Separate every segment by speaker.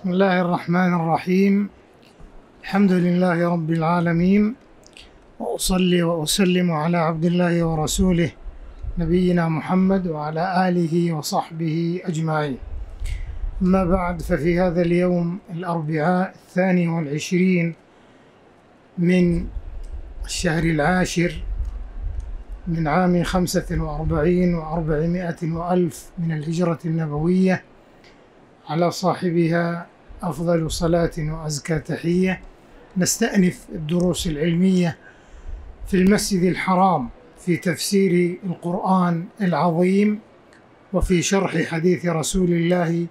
Speaker 1: بسم الله الرحمن الرحيم الحمد لله رب العالمين وأصلي وأسلم على عبد الله ورسوله نبينا محمد وعلى آله وصحبه أجمعين أما بعد ففي هذا اليوم الأربعاء الثاني والعشرين من الشهر العاشر من عام خمسة وأربعين وأربعمائة وألف من الهجرة النبوية على صاحبها أفضل صلاة وأزكى تحية نستأنف الدروس العلمية في المسجد الحرام في تفسير القرآن العظيم وفي شرح حديث رسول الله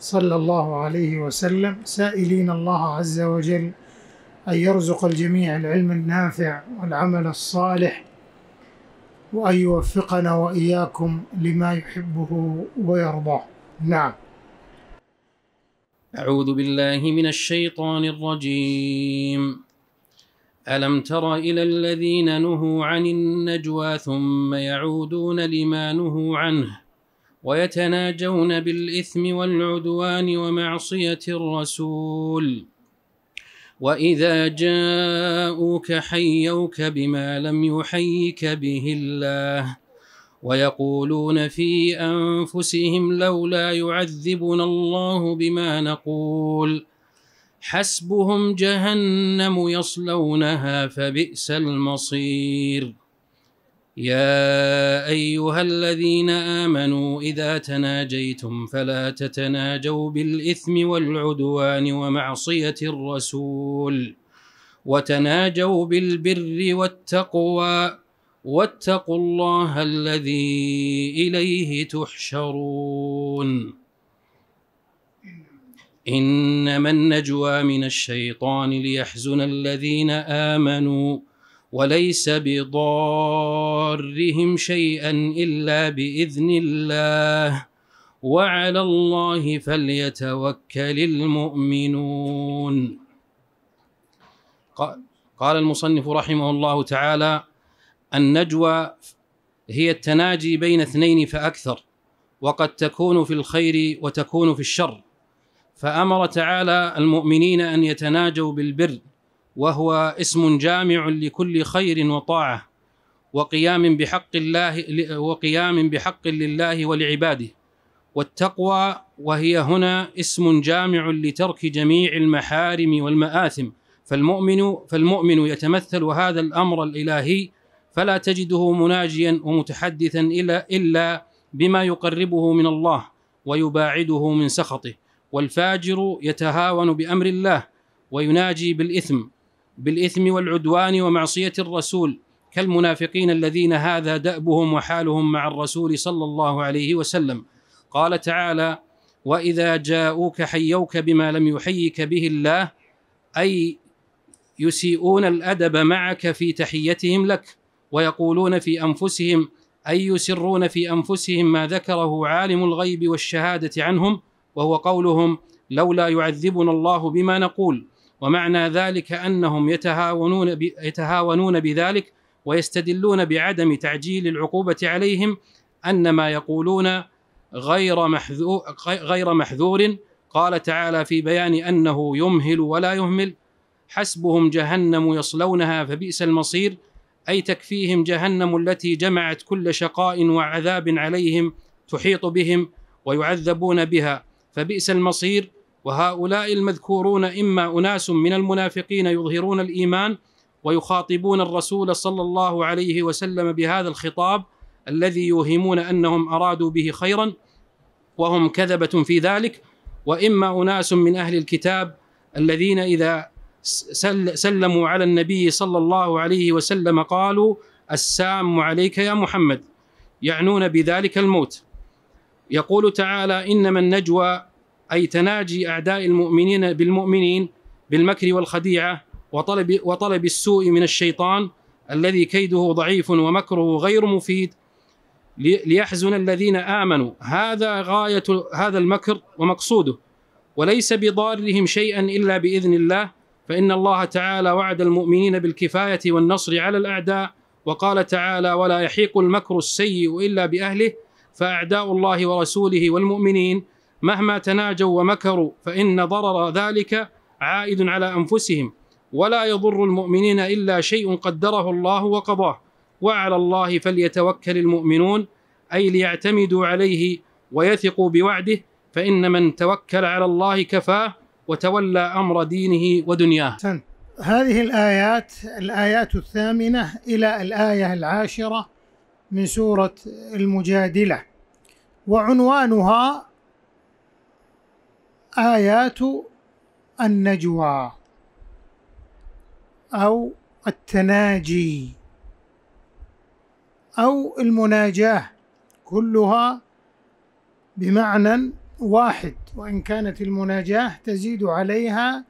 Speaker 1: صلى الله عليه وسلم سائلين الله عز وجل أن يرزق الجميع العلم النافع والعمل الصالح وأن يوفقنا وإياكم لما يحبه ويرضاه نعم
Speaker 2: أعوذ بالله من الشيطان الرجيم ألم تر إلى الذين نهوا عن النجوى ثم يعودون لما نهوا عنه ويتناجون بالإثم والعدوان ومعصية الرسول وإذا جاءوك حيوك بما لم يحيك به الله ويقولون في أنفسهم لولا يعذبنا الله بما نقول حسبهم جهنم يصلونها فبئس المصير يا أيها الذين آمنوا إذا تناجيتم فلا تتناجوا بالإثم والعدوان ومعصية الرسول وتناجوا بالبر والتقوى واتقوا الله الذي إليه تحشرون إنما النجوى من الشيطان ليحزن الذين آمنوا وليس بضارهم شيئا إلا بإذن الله وعلى الله فليتوكل المؤمنون قال المصنف رحمه الله تعالى النجوى هي التناجي بين اثنين فاكثر وقد تكون في الخير وتكون في الشر فامر تعالى المؤمنين ان يتناجوا بالبر وهو اسم جامع لكل خير وطاعه وقيام بحق الله وقيام بحق لله ولعباده والتقوى وهي هنا اسم جامع لترك جميع المحارم والمآثم فالمؤمن فالمؤمن يتمثل هذا الامر الالهي فلا تجده مناجيا ومتحدثا الا الا بما يقربه من الله ويباعده من سخطه والفاجر يتهاون بامر الله ويناجي بالاثم بالاثم والعدوان ومعصيه الرسول كالمنافقين الذين هذا دأبهم وحالهم مع الرسول صلى الله عليه وسلم قال تعالى واذا جاءوك حيوك بما لم يحيك به الله اي يسيئون الادب معك في تحيتهم لك ويقولون في انفسهم اي يسرون في انفسهم ما ذكره عالم الغيب والشهاده عنهم وهو قولهم لولا يعذبنا الله بما نقول ومعنى ذلك انهم يتهاونون يتهاونون بذلك ويستدلون بعدم تعجيل العقوبه عليهم ان ما يقولون غير محذور غير محذور قال تعالى في بيان انه يمهل ولا يهمل حسبهم جهنم يصلونها فبئس المصير اي تكفيهم جهنم التي جمعت كل شقاء وعذاب عليهم تحيط بهم ويعذبون بها فبئس المصير وهؤلاء المذكورون اما اناس من المنافقين يظهرون الايمان ويخاطبون الرسول صلى الله عليه وسلم بهذا الخطاب الذي يوهمون انهم ارادوا به خيرا وهم كذبه في ذلك واما اناس من اهل الكتاب الذين اذا سلموا على النبي صلى الله عليه وسلم قالوا السام عليك يا محمد يعنون بذلك الموت يقول تعالى انما النجوى اي تناجي اعداء المؤمنين بالمؤمنين بالمكر والخديعه وطلب وطلب السوء من الشيطان الذي كيده ضعيف ومكره غير مفيد ليحزن الذين امنوا هذا غايه هذا المكر ومقصوده وليس بضارهم شيئا الا باذن الله فإن الله تعالى وعد المؤمنين بالكفاية والنصر على الأعداء وقال تعالى ولا يحيق المكر السيء إلا بأهله فأعداء الله ورسوله والمؤمنين مهما تناجوا ومكروا فإن ضرر ذلك عائد على أنفسهم ولا يضر المؤمنين إلا شيء قدره الله وقضاه وعلى الله فليتوكل المؤمنون أي ليعتمدوا عليه ويثقوا بوعده فإن من توكل على الله كفاه وتولى امر دينه ودنياه.
Speaker 1: هذه الايات الايات الثامنه الى الايه العاشره من سوره المجادله وعنوانها ايات النجوى او التناجي او المناجاه كلها بمعنى واحد وإن كانت المناجاة تزيد عليها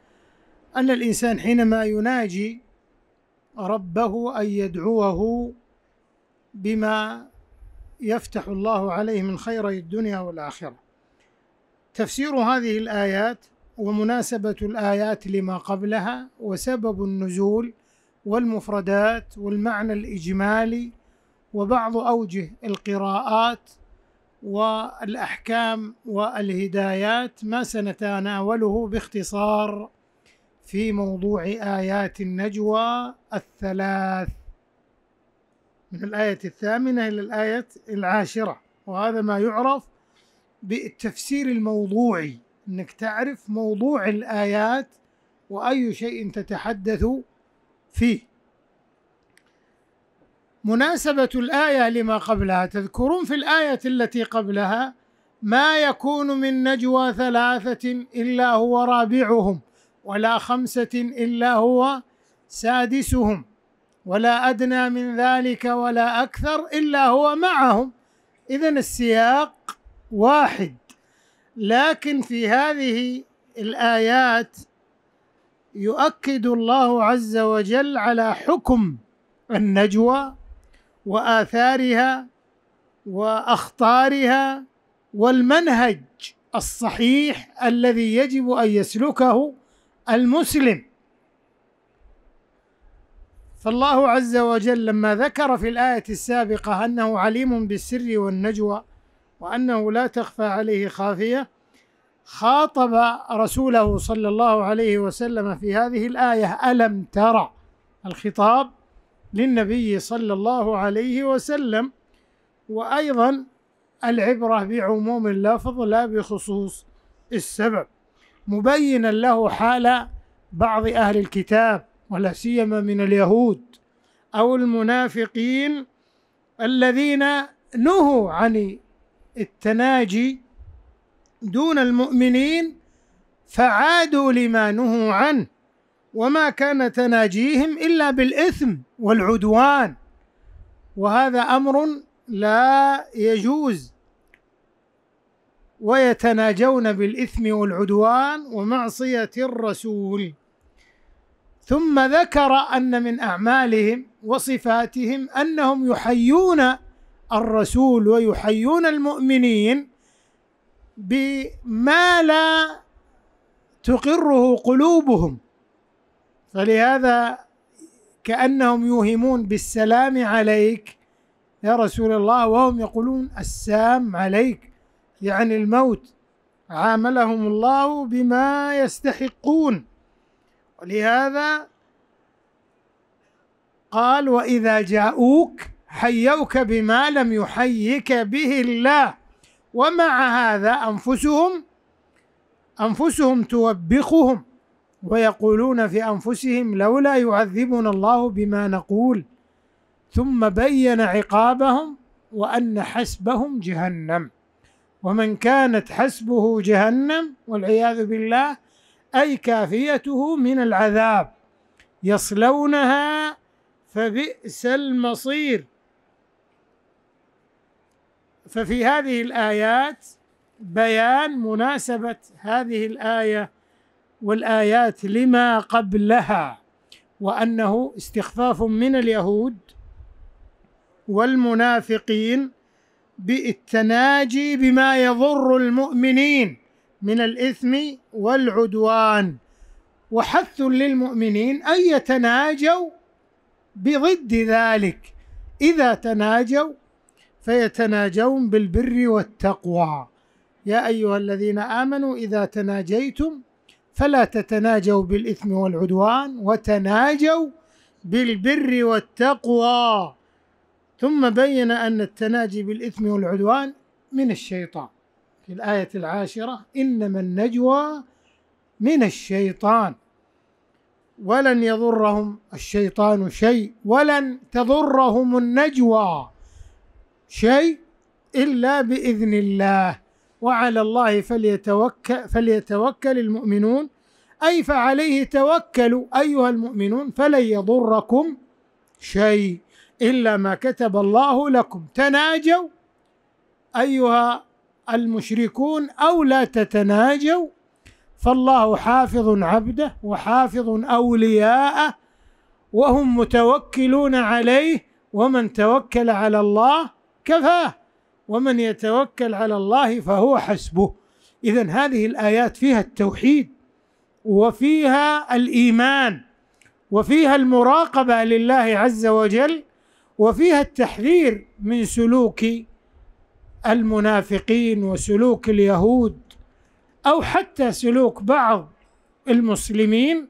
Speaker 1: أن الإنسان حينما يناجي ربه أن يدعوه بما يفتح الله عليه من خيري الدنيا والآخرة تفسير هذه الآيات ومناسبة الآيات لما قبلها وسبب النزول والمفردات والمعنى الإجمالي وبعض أوجه القراءات والاحكام والهدايات ما سنتناوله باختصار في موضوع ايات النجوى الثلاث من الايه الثامنه الى الايه العاشره وهذا ما يعرف بالتفسير الموضوعي انك تعرف موضوع الايات واي شيء تتحدث فيه مناسبة الآية لما قبلها تذكرون في الآية التي قبلها ما يكون من نجوى ثلاثة إلا هو رابعهم ولا خمسة إلا هو سادسهم ولا أدنى من ذلك ولا أكثر إلا هو معهم إذا السياق واحد لكن في هذه الآيات يؤكد الله عز وجل على حكم النجوى واثارها واخطارها والمنهج الصحيح الذي يجب ان يسلكه المسلم فالله عز وجل لما ذكر في الايه السابقه انه عليم بالسر والنجوى وانه لا تخفى عليه خافيه خاطب رسوله صلى الله عليه وسلم في هذه الايه الم ترى الخطاب للنبي صلى الله عليه وسلم وأيضا العبرة بعموم اللفظ لا بخصوص السبب مبينا له حال بعض أهل الكتاب ولا سيما من اليهود أو المنافقين الذين نهوا عن التناجي دون المؤمنين فعادوا لما نهوا عنه وما كان تناجيهم الا بالاثم والعدوان وهذا امر لا يجوز ويتناجون بالاثم والعدوان ومعصيه الرسول ثم ذكر ان من اعمالهم وصفاتهم انهم يحيون الرسول ويحيون المؤمنين بما لا تقره قلوبهم فلهذا كأنهم يوهمون بالسلام عليك يا رسول الله وهم يقولون السام عليك يعني الموت عاملهم الله بما يستحقون ولهذا قال وإذا جاءوك حيوك بما لم يحيك به الله ومع هذا أنفسهم أنفسهم توبخهم ويقولون في انفسهم لولا يعذبنا الله بما نقول ثم بين عقابهم وان حسبهم جهنم ومن كانت حسبه جهنم والعياذ بالله اي كافيته من العذاب يصلونها فبئس المصير ففي هذه الايات بيان مناسبه هذه الايه والآيات لما قبلها وأنه استخفاف من اليهود والمنافقين بالتناجي بما يضر المؤمنين من الإثم والعدوان وحث للمؤمنين أن يتناجوا بضد ذلك إذا تناجوا فيتناجون بالبر والتقوى يا أيها الذين آمنوا إذا تناجيتم فلا تتناجوا بالإثم والعدوان وتناجوا بالبر والتقوى ثم بين أن التناجي بالإثم والعدوان من الشيطان في الآية العاشرة إنما النجوى من الشيطان ولن يضرهم الشيطان شيء ولن تضرهم النجوى شيء إلا بإذن الله وعلى الله فليتوكل فليتوكل المؤمنون أي فعليه توكلوا أيها المؤمنون فلن يضركم شيء إلا ما كتب الله لكم تناجوا أيها المشركون أو لا تتناجوا فالله حافظ عبده وحافظ أولياءه وهم متوكلون عليه ومن توكل على الله كفاه ومن يتوكل على الله فهو حسبه اذا هذه الايات فيها التوحيد وفيها الايمان وفيها المراقبه لله عز وجل وفيها التحذير من سلوك المنافقين وسلوك اليهود او حتى سلوك بعض المسلمين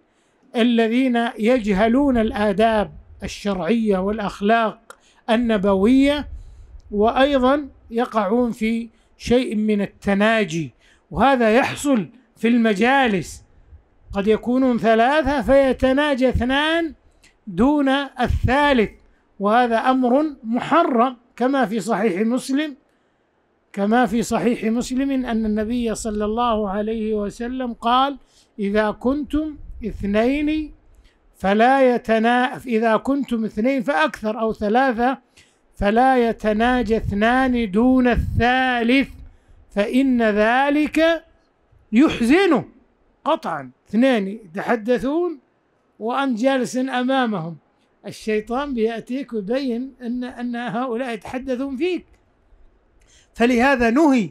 Speaker 1: الذين يجهلون الاداب الشرعيه والاخلاق النبويه وايضا يقعون في شيء من التناجي وهذا يحصل في المجالس قد يكونون ثلاثة فيتناجى اثنان دون الثالث وهذا أمر محرم كما في صحيح مسلم كما في صحيح مسلم أن النبي صلى الله عليه وسلم قال إذا كنتم اثنين فلا يتنا إذا كنتم اثنين فأكثر أو ثلاثة فلا يتناجى اثنان دون الثالث فإن ذلك يحزنه قطعا اثنان يتحدثون وأنت جالس أمامهم الشيطان بيأتيك ويبين أن أن هؤلاء يتحدثون فيك فلهذا نهي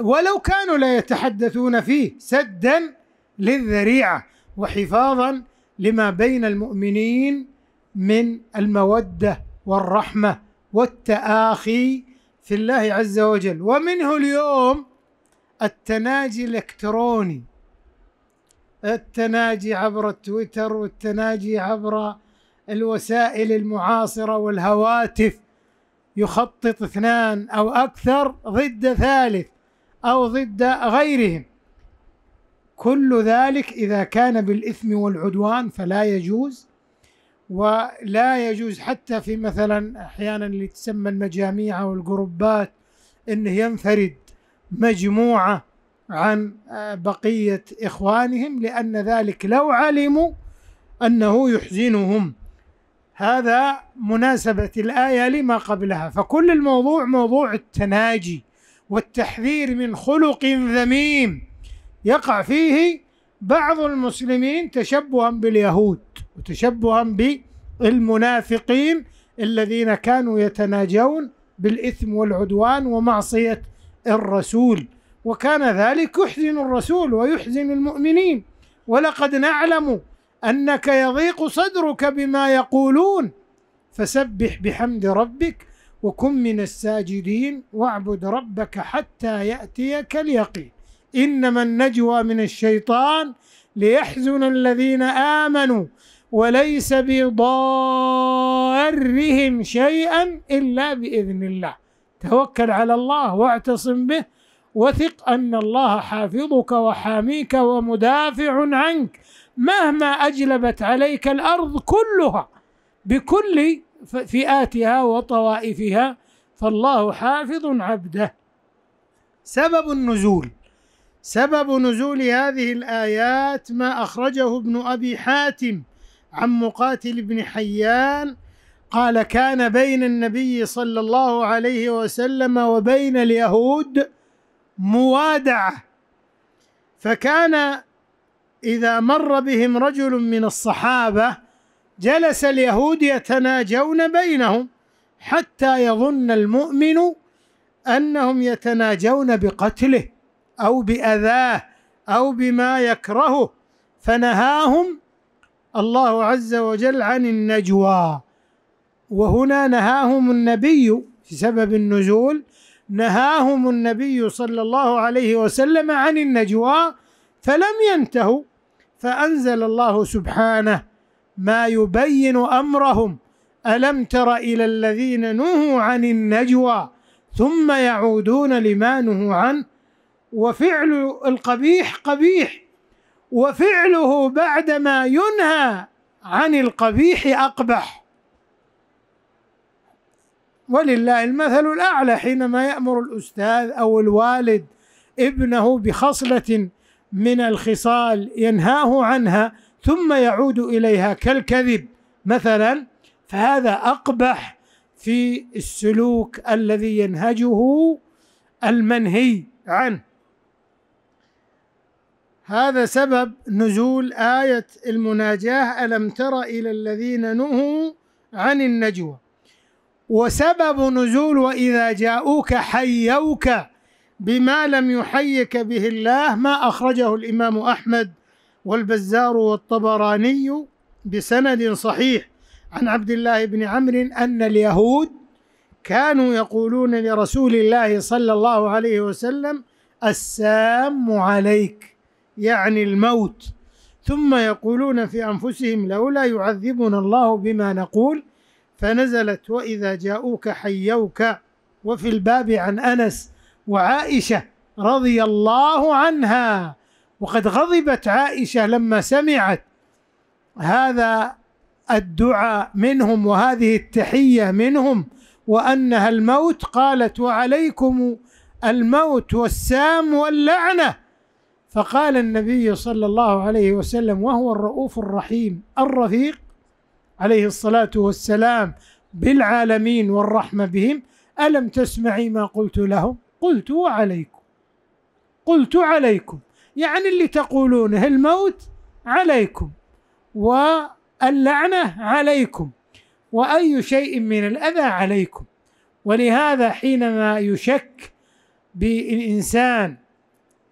Speaker 1: ولو كانوا لا يتحدثون فيه سدا للذريعة وحفاظا لما بين المؤمنين من المودة والرحمة والتآخي في الله عز وجل ومنه اليوم التناجي الإلكتروني التناجي عبر التويتر والتناجي عبر الوسائل المعاصرة والهواتف يخطط اثنان أو أكثر ضد ثالث أو ضد غيرهم كل ذلك إذا كان بالإثم والعدوان فلا يجوز ولا يجوز حتى في مثلا احيانا اللي تسمى المجاميع او الجروبات انه ينفرد مجموعه عن آه، بقيه اخوانهم لان ذلك لو علموا انه يحزنهم هذا مناسبه الايه لما قبلها فكل الموضوع موضوع التناجي والتحذير من خلق ذميم يقع فيه بعض المسلمين تشبها باليهود وتشبها بالمنافقين الذين كانوا يتناجون بالإثم والعدوان ومعصية الرسول وكان ذلك يحزن الرسول ويحزن المؤمنين ولقد نعلم أنك يضيق صدرك بما يقولون فسبح بحمد ربك وكن من الساجدين واعبد ربك حتى يأتيك اليقين إنما النجوى من الشيطان ليحزن الذين آمنوا وليس بضارهم شيئا إلا بإذن الله توكل على الله واعتصم به وثق أن الله حافظك وحاميك ومدافع عنك مهما أجلبت عليك الأرض كلها بكل فئاتها وطوائفها فالله حافظ عبده سبب النزول سبب نزول هذه الآيات ما أخرجه ابن أبي حاتم عن مقاتل بن حيان قال كان بين النبي صلى الله عليه وسلم وبين اليهود موادعه فكان اذا مر بهم رجل من الصحابه جلس اليهود يتناجون بينهم حتى يظن المؤمن انهم يتناجون بقتله او باذاه او بما يكرهه فنهاهم الله عز وجل عن النجوى وهنا نهاهم النبي بسبب النزول نهاهم النبي صلى الله عليه وسلم عن النجوى فلم ينتهوا فانزل الله سبحانه ما يبين امرهم الم تر الى الذين نهوا عن النجوى ثم يعودون لما نهوا عنه وفعل القبيح قبيح وفعله بعدما ينهى عن القبيح أقبح ولله المثل الأعلى حينما يأمر الأستاذ أو الوالد ابنه بخصلة من الخصال ينهاه عنها ثم يعود إليها كالكذب مثلا فهذا أقبح في السلوك الذي ينهجه المنهي عنه هذا سبب نزول آية المناجاة ألم تر إلى الذين نهوا عن النجوى وسبب نزول وإذا جاءوك حيوك بما لم يحيك به الله ما أخرجه الإمام أحمد والبزار والطبراني بسند صحيح عن عبد الله بن عمرو أن اليهود كانوا يقولون لرسول الله صلى الله عليه وسلم السام عليك يعني الموت ثم يقولون في انفسهم لولا يعذبنا الله بما نقول فنزلت واذا جاءوك حيوك وفي الباب عن انس وعائشه رضي الله عنها وقد غضبت عائشه لما سمعت هذا الدعاء منهم وهذه التحيه منهم وانها الموت قالت وعليكم الموت والسام واللعنه فقال النبي صلى الله عليه وسلم وهو الرؤوف الرحيم الرفيق عليه الصلاه والسلام بالعالمين والرحمه بهم الم تسمعي ما قلت لهم قلت وعليكم قلت عليكم يعني اللي تقولونه الموت عليكم واللعنه عليكم واي شيء من الاذى عليكم ولهذا حينما يشك بالانسان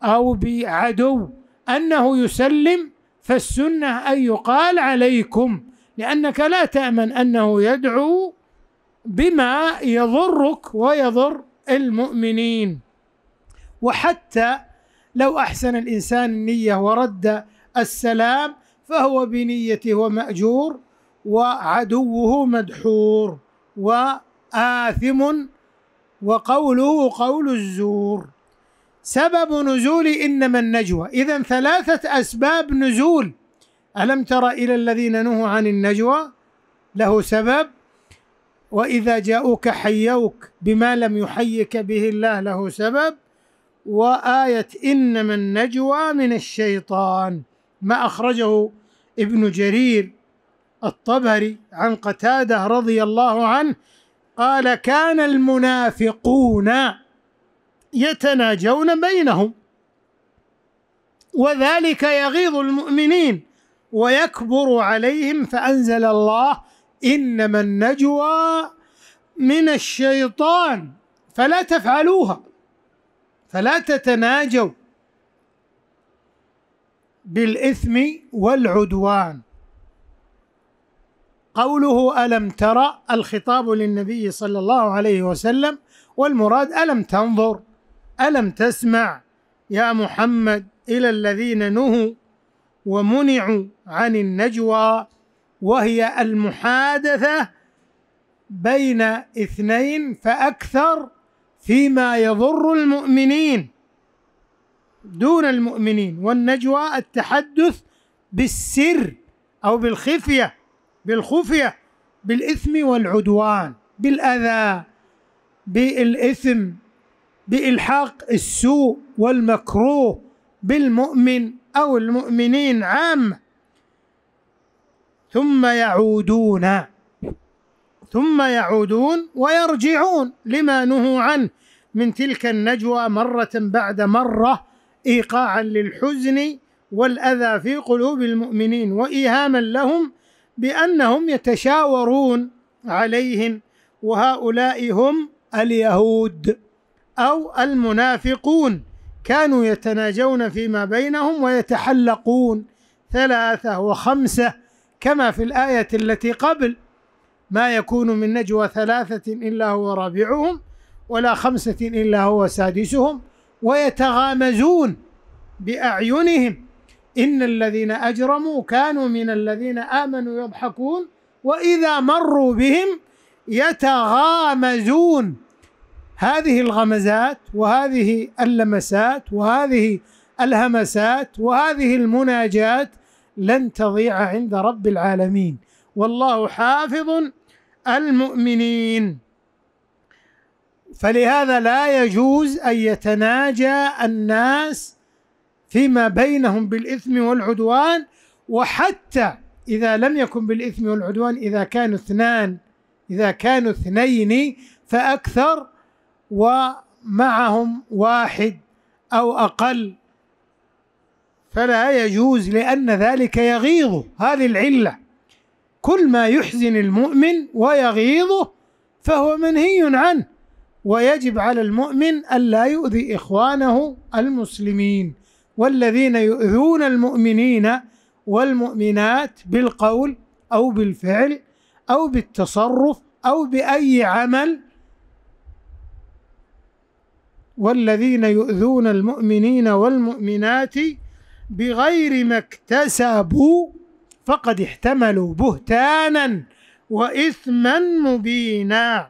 Speaker 1: أو بعدو أنه يسلم فالسنة أن يقال عليكم لأنك لا تأمن أنه يدعو بما يضرك ويضر المؤمنين وحتى لو أحسن الإنسان النية ورد السلام فهو بنيته ومأجور وعدوه مدحور وآثم وقوله قول الزور سبب نزول إنما النجوى إذا ثلاثة أسباب نزول ألم تر إلى الذين نهوا عن النجوى له سبب وإذا جاءوك حيوك بما لم يحيك به الله له سبب وآية إنما النجوى من الشيطان ما أخرجه ابن جرير الطبري عن قتاده رضي الله عنه قال كان المنافقون يتناجون بينهم وذلك يغيظ المؤمنين ويكبر عليهم فأنزل الله إنما النجوى من الشيطان فلا تفعلوها فلا تتناجوا بالإثم والعدوان قوله ألم ترى الخطاب للنبي صلى الله عليه وسلم والمراد ألم تنظر ألم تسمع يا محمد إلى الذين نهوا ومنعوا عن النجوى وهي المحادثة بين اثنين فأكثر فيما يضر المؤمنين دون المؤمنين والنجوى التحدث بالسر أو بالخفية بالخفية بالإثم والعدوان بالأذى بالإثم بإلحاق السوء والمكروه بالمؤمن أو المؤمنين عامة ثم يعودون ثم يعودون ويرجعون لما نهوا عنه من تلك النجوى مرة بعد مرة إيقاعا للحزن والأذى في قلوب المؤمنين وإيهاما لهم بأنهم يتشاورون عليهم وهؤلاء هم اليهود أو المنافقون كانوا يتناجون فيما بينهم ويتحلقون ثلاثة وخمسة كما في الآية التي قبل ما يكون من نجوى ثلاثة إلا هو رابعهم ولا خمسة إلا هو سادسهم ويتغامزون بأعينهم إن الذين أجرموا كانوا من الذين آمنوا يضحكون وإذا مروا بهم يتغامزون هذه الغمزات وهذه اللمسات وهذه الهمسات وهذه المناجات لن تضيع عند رب العالمين والله حافظ المؤمنين فلهذا لا يجوز ان يتناجى الناس فيما بينهم بالاثم والعدوان وحتى اذا لم يكن بالاثم والعدوان اذا كانوا اثنان اذا كانوا اثنين فاكثر ومعهم واحد أو أقل فلا يجوز لأن ذلك يغيظه هذه العلة كل ما يحزن المؤمن ويغيظه فهو منهي عنه ويجب على المؤمن ألا يؤذي إخوانه المسلمين والذين يؤذون المؤمنين والمؤمنات بالقول أو بالفعل أو بالتصرف أو بأي عمل والذين يؤذون المؤمنين والمؤمنات بغير ما اكتسبوا فقد احتملوا بهتانا واثما مبينا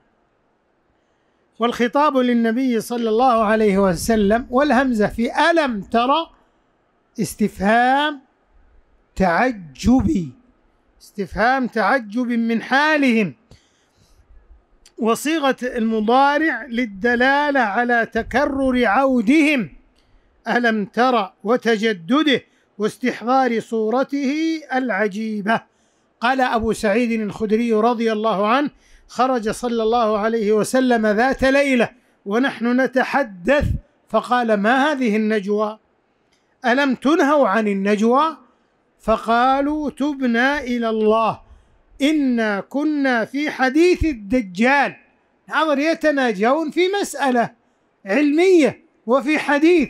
Speaker 1: والخطاب للنبي صلى الله عليه وسلم والهمزه في الم ترى استفهام تعجبي استفهام تعجب من حالهم وصيغة المضارع للدلالة على تكرر عودهم ألم ترى وتجدده واستحضار صورته العجيبة قال أبو سعيد الخدري رضي الله عنه خرج صلى الله عليه وسلم ذات ليلة ونحن نتحدث فقال ما هذه النجوى ألم تنهوا عن النجوى فقالوا تبنى إلى الله إنا كنا في حديث الدجال نعم يتناجون في مسألة علمية وفي حديث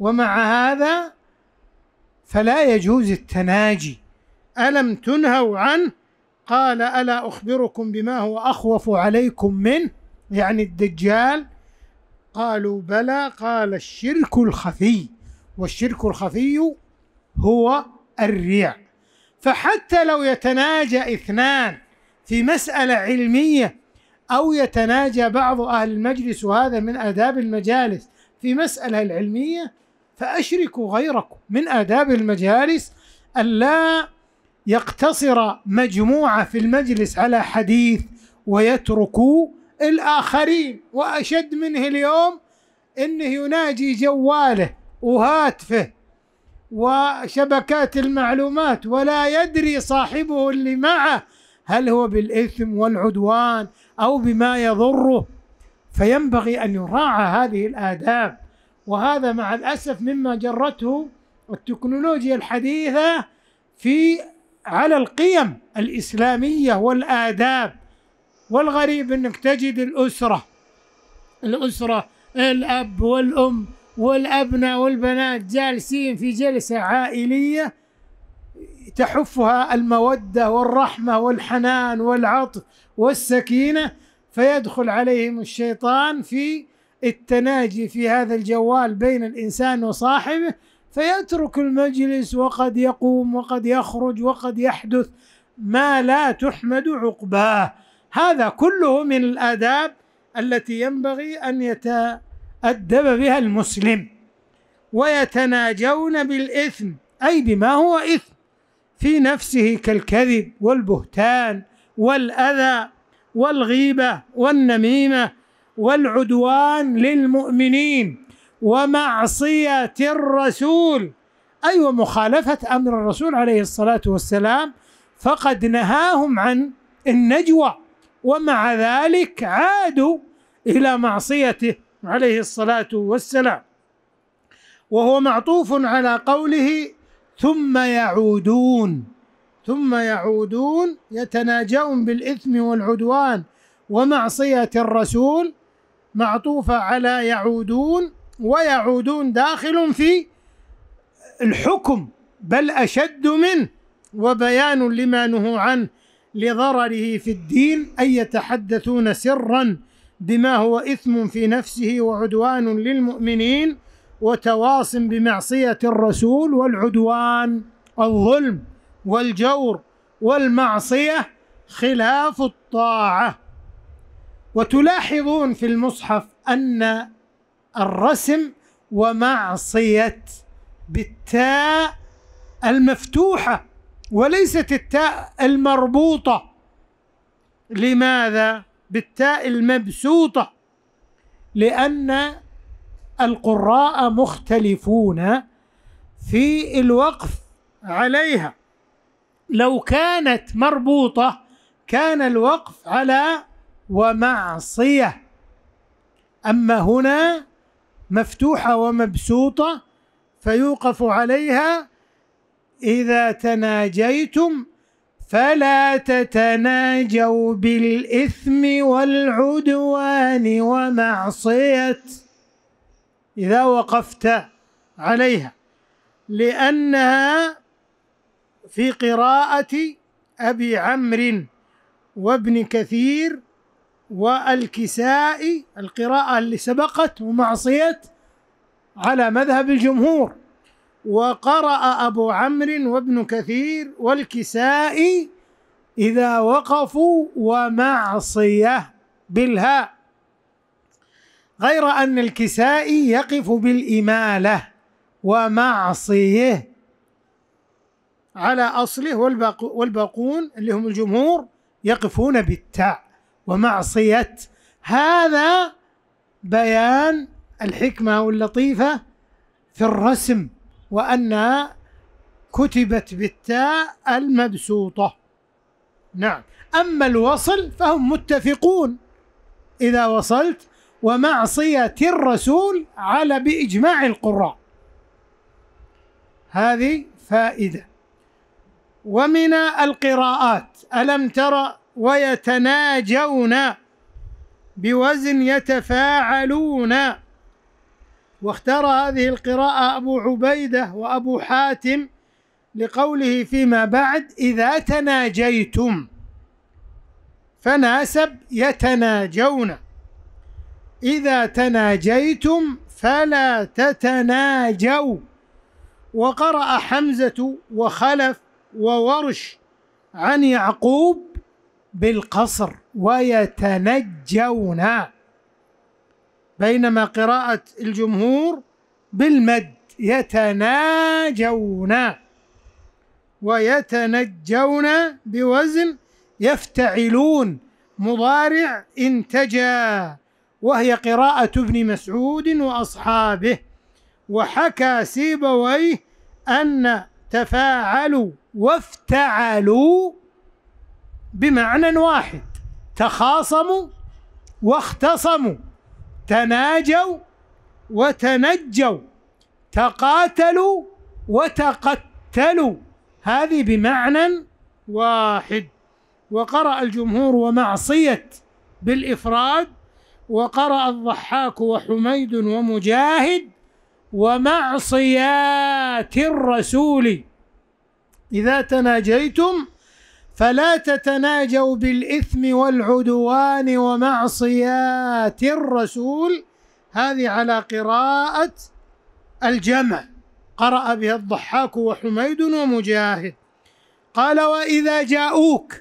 Speaker 1: ومع هذا فلا يجوز التناجي ألم تنهوا عنه قال ألا أخبركم بما هو أخوف عليكم منه يعني الدجال قالوا بلى قال الشرك الخفي والشرك الخفي هو الرياء فحتى لو يتناجى اثنان في مسألة علمية أو يتناجى بعض أهل المجلس وهذا من آداب المجالس في مسألة العلمية فأشركوا غيركم من آداب المجالس ألا يقتصر مجموعة في المجلس على حديث ويتركوا الآخرين وأشد منه اليوم إنه يناجي جواله وهاتفه وشبكات المعلومات ولا يدري صاحبه اللي معه هل هو بالإثم والعدوان أو بما يضره فينبغي أن يراعى هذه الآداب وهذا مع الأسف مما جرته التكنولوجيا الحديثة في على القيم الإسلامية والآداب والغريب أنك تجد الأسرة الأسرة الأب والأم والأبناء والبنات جالسين في جلسة عائلية تحفها المودة والرحمة والحنان والعطف والسكينة فيدخل عليهم الشيطان في التناجي في هذا الجوال بين الإنسان وصاحبه فيترك المجلس وقد يقوم وقد يخرج وقد يحدث ما لا تحمد عقباه هذا كله من الآداب التي ينبغي أن يتعلم أدب بها المسلم ويتناجون بالإثم أي بما هو إثم في نفسه كالكذب والبهتان والأذى والغيبة والنميمة والعدوان للمؤمنين ومعصية الرسول أي أيوة ومخالفة أمر الرسول عليه الصلاة والسلام فقد نهاهم عن النجوى ومع ذلك عادوا إلى معصيته عليه الصلاة والسلام وهو معطوف على قوله ثم يعودون ثم يعودون يتناجون بالإثم والعدوان ومعصية الرسول معطوفة على يعودون ويعودون داخل في الحكم بل أشد منه وبيان لما نهوا عنه لضرره في الدين أي يتحدثون سرا بما هو إثم في نفسه وعدوان للمؤمنين وتواص بمعصية الرسول والعدوان الظلم والجور والمعصية خلاف الطاعة وتلاحظون في المصحف أن الرسم ومعصية بالتاء المفتوحة وليست التاء المربوطة لماذا؟ بالتاء المبسوطة لأن القراء مختلفون في الوقف عليها لو كانت مربوطة كان الوقف على ومعصية أما هنا مفتوحة ومبسوطة فيوقف عليها إذا تناجيتم فلا تتناجوا بالإثم والعدوان ومعصية إذا وقفت عليها لأنها في قراءة أبي عمرو وابن كثير والكسائي القراءة اللي سبقت ومعصية على مذهب الجمهور وقرأ أبو عمرو وابن كثير والكسائي إذا وقفوا ومعصية بالهاء غير أن الكسائي يقف بالإمالة ومعصيه على أصله والباقون اللي هم الجمهور يقفون بالتاء ومعصية هذا بيان الحكمة واللطيفة في الرسم وأنها كتبت بالتاء المبسوطة نعم أما الوصل فهم متفقون إذا وصلت ومعصية الرسول على بإجماع القراء هذه فائدة ومن القراءات ألم ترى ويتناجون بوزن يتفاعلون واختار هذه القراءة أبو عبيدة وأبو حاتم لقوله فيما بعد إذا تناجيتم فناسب يتناجون إذا تناجيتم فلا تتناجوا وقرأ حمزة وخلف وورش عن يعقوب بالقصر ويتنجون بينما قراءة الجمهور بالمد يتناجون ويتنجون بوزن يفتعلون مضارع انتجى وهي قراءة ابن مسعود وأصحابه وحكى سيبويه أن تفاعلوا وافتعلوا بمعنى واحد تخاصموا واختصموا تناجوا وتنجوا تقاتلوا وتقتلوا هذه بمعنى واحد وقرأ الجمهور ومعصية بالإفراد وقرأ الضحاك وحميد ومجاهد ومعصيات الرسول إذا تناجيتم فلا تتناجوا بالإثم والعدوان ومعصيات الرسول هذه على قراءة الجمع قرأ بها الضحاك وحميد ومجاهد قال وإذا جاءوك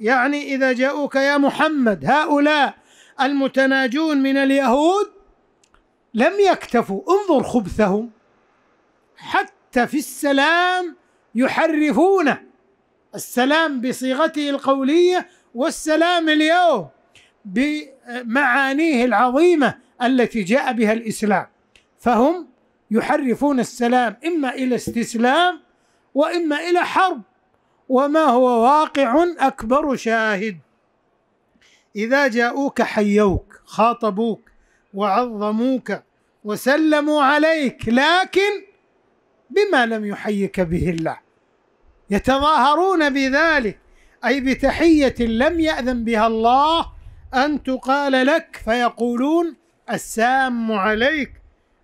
Speaker 1: يعني إذا جاءوك يا محمد هؤلاء المتناجون من اليهود لم يكتفوا انظر خبثهم حتى في السلام يحرفونه السلام بصيغته القوليه والسلام اليوم بمعانيه العظيمه التي جاء بها الاسلام فهم يحرفون السلام اما الى استسلام واما الى حرب وما هو واقع اكبر شاهد اذا جاءوك حيوك خاطبوك وعظموك وسلموا عليك لكن بما لم يحيك به الله يتظاهرون بذلك أي بتحية لم يأذن بها الله أن تقال لك فيقولون السام عليك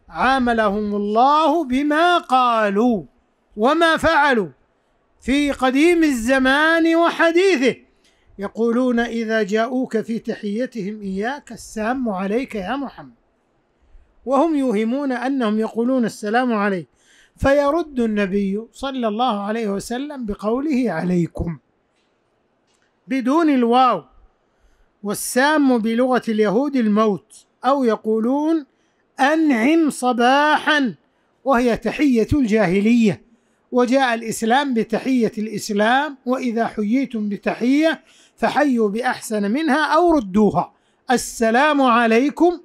Speaker 1: عاملهم الله بما قالوا وما فعلوا في قديم الزمان وحديثه يقولون إذا جاءوك في تحيتهم إياك السام عليك يا محمد وهم يوهمون أنهم يقولون السلام عليك فيرد النبي صلى الله عليه وسلم بقوله عليكم بدون الواو والسام بلغة اليهود الموت أو يقولون أنعم صباحا وهي تحية الجاهلية وجاء الإسلام بتحية الإسلام وإذا حييتم بتحية فحيوا بأحسن منها أو ردوها السلام عليكم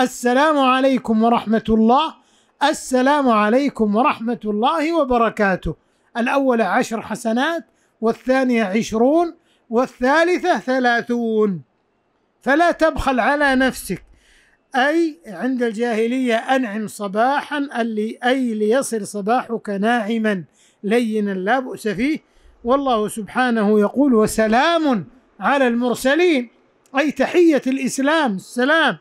Speaker 1: السلام عليكم ورحمة الله السلام عليكم ورحمة الله وبركاته الأول عشر حسنات والثانية عشرون والثالثة ثلاثون فلا تبخل على نفسك أي عند الجاهلية أنعم صباحا اللي أي ليصل صباحك ناعما لينا لا بؤس فيه والله سبحانه يقول وسلام على المرسلين أي تحية الإسلام السلام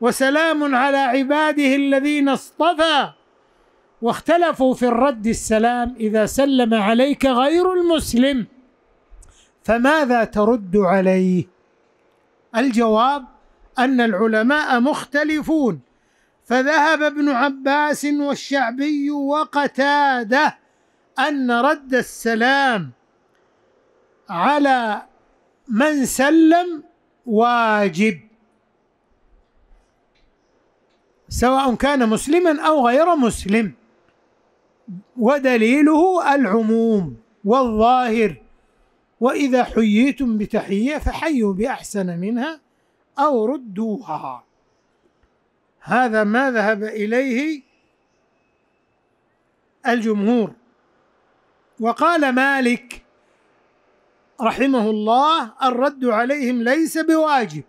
Speaker 1: وسلام على عباده الذين اصطفى واختلفوا في الرد السلام اذا سلم عليك غير المسلم فماذا ترد عليه الجواب ان العلماء مختلفون فذهب ابن عباس والشعبي وقتاده ان رد السلام على من سلم واجب سواء كان مسلما او غير مسلم ودليله العموم والظاهر واذا حييتم بتحيه فحيوا باحسن منها او ردوها هذا ما ذهب اليه الجمهور وقال مالك رحمه الله الرد عليهم ليس بواجب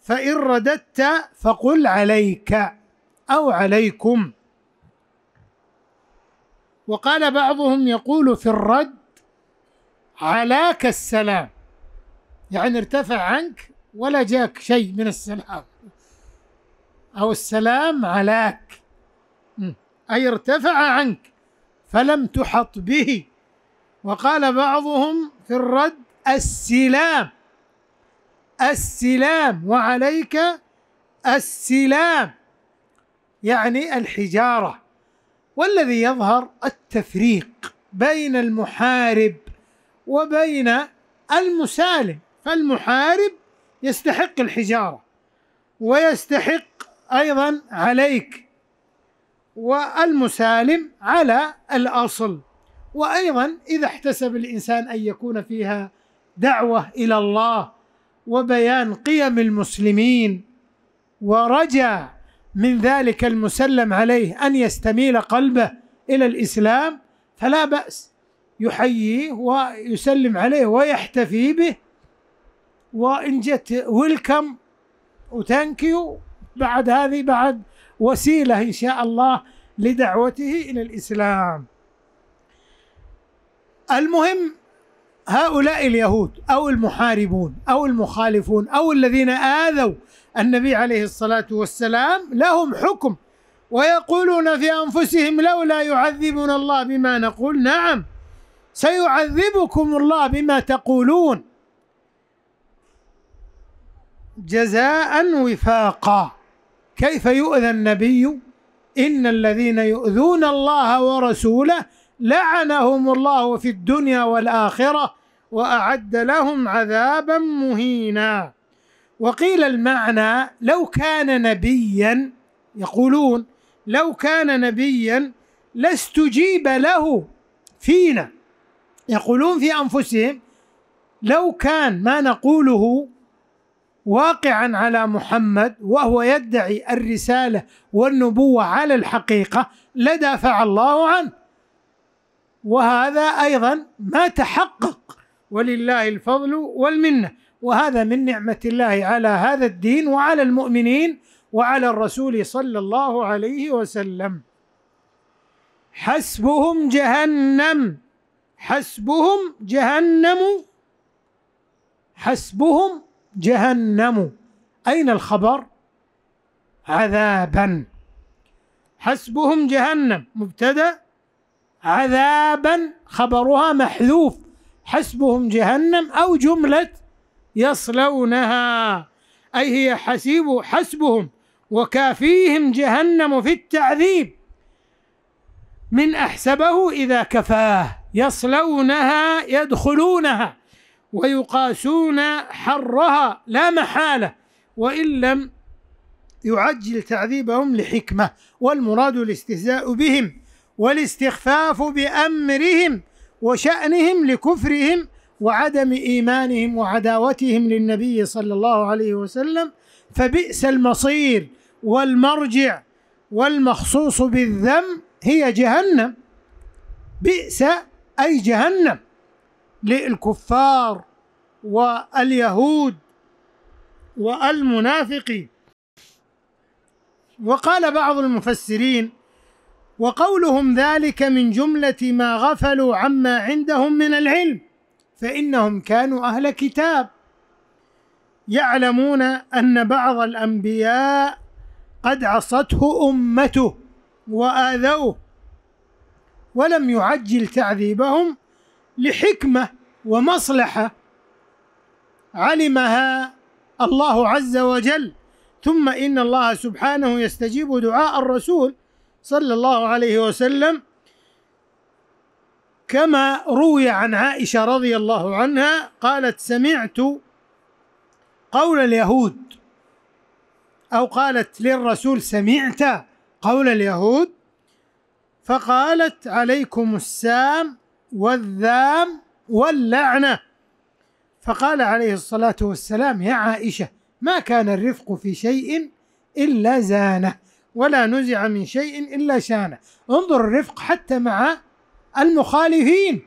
Speaker 1: فان رددت فقل عليك أو عليكم وقال بعضهم يقول في الرد علاك السلام يعني ارتفع عنك ولا جاك شيء من السلام أو السلام علاك أي ارتفع عنك فلم تحط به وقال بعضهم في الرد السلام السلام وعليك السلام يعني الحجاره والذي يظهر التفريق بين المحارب وبين المسالم فالمحارب يستحق الحجاره ويستحق ايضا عليك والمسالم على الاصل وايضا اذا احتسب الانسان ان يكون فيها دعوه الى الله وبيان قيم المسلمين ورجا من ذلك المسلم عليه أن يستميل قلبه إلى الإسلام فلا بأس يحييه ويسلم عليه ويحتفي به وإن جت ويلكم وتانكيو بعد هذه بعد وسيلة إن شاء الله لدعوته إلى الإسلام المهم هؤلاء اليهود أو المحاربون أو المخالفون أو الذين آذوا النبي عليه الصلاة والسلام لهم حكم ويقولون في أنفسهم لولا يعذبنا الله بما نقول نعم سيعذبكم الله بما تقولون جزاء وفاقا كيف يؤذى النبي إن الذين يؤذون الله ورسوله لعنهم الله في الدنيا والآخرة وأعد لهم عذابا مهينا وقيل المعنى لو كان نبيا يقولون لو كان نبيا لاستجيب له فينا يقولون في انفسهم لو كان ما نقوله واقعا على محمد وهو يدعي الرساله والنبوه على الحقيقه لدافع الله عنه وهذا ايضا ما تحقق ولله الفضل والمنه وهذا من نعمة الله على هذا الدين وعلى المؤمنين وعلى الرسول صلى الله عليه وسلم حسبهم جهنم حسبهم جهنم حسبهم جهنم أين الخبر؟ عذابا حسبهم جهنم مبتدأ عذابا خبرها محذوف حسبهم جهنم أو جملة يصلونها أي هي حسيب حسبهم وكافيهم جهنم في التعذيب من أحسبه إذا كفاه يصلونها يدخلونها ويقاسون حرها لا محالة وإن لم يعجل تعذيبهم لحكمة والمراد الاستهزاء بهم والاستخفاف بأمرهم وشأنهم لكفرهم وعدم ايمانهم وعداوتهم للنبي صلى الله عليه وسلم فبئس المصير والمرجع والمخصوص بالذم هي جهنم بئس اي جهنم للكفار واليهود والمنافقين وقال بعض المفسرين وقولهم ذلك من جمله ما غفلوا عما عندهم من العلم فانهم كانوا اهل كتاب يعلمون ان بعض الانبياء قد عصته امته واذوه ولم يعجل تعذيبهم لحكمه ومصلحه علمها الله عز وجل ثم ان الله سبحانه يستجيب دعاء الرسول صلى الله عليه وسلم كما روي عن عائشه رضي الله عنها قالت سمعت قول اليهود او قالت للرسول سمعت قول اليهود فقالت عليكم السام والذام واللعنه فقال عليه الصلاه والسلام يا عائشه ما كان الرفق في شيء الا زانه ولا نزع من شيء الا شانه انظر الرفق حتى مع المخالفين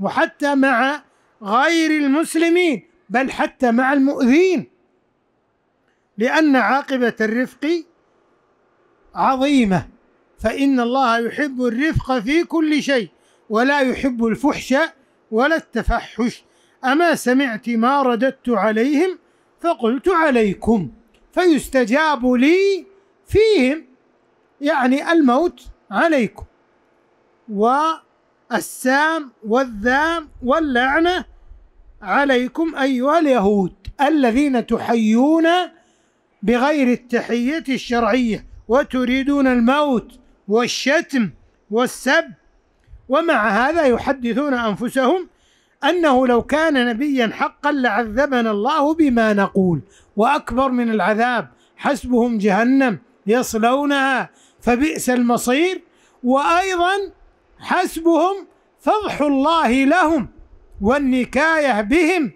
Speaker 1: وحتى مع غير المسلمين بل حتى مع المؤذين لأن عاقبة الرفق عظيمة فإن الله يحب الرفق في كل شيء ولا يحب الفحش ولا التفحش أما سمعت ما رددت عليهم فقلت عليكم فيستجاب لي فيهم يعني الموت عليكم و السام والذام واللعنة عليكم أيها اليهود الذين تحيون بغير التحية الشرعية وتريدون الموت والشتم والسب ومع هذا يحدثون أنفسهم أنه لو كان نبيا حقا لعذبنا الله بما نقول وأكبر من العذاب حسبهم جهنم يصلونها فبئس المصير وأيضا حسبهم فضح الله لهم والنكاية بهم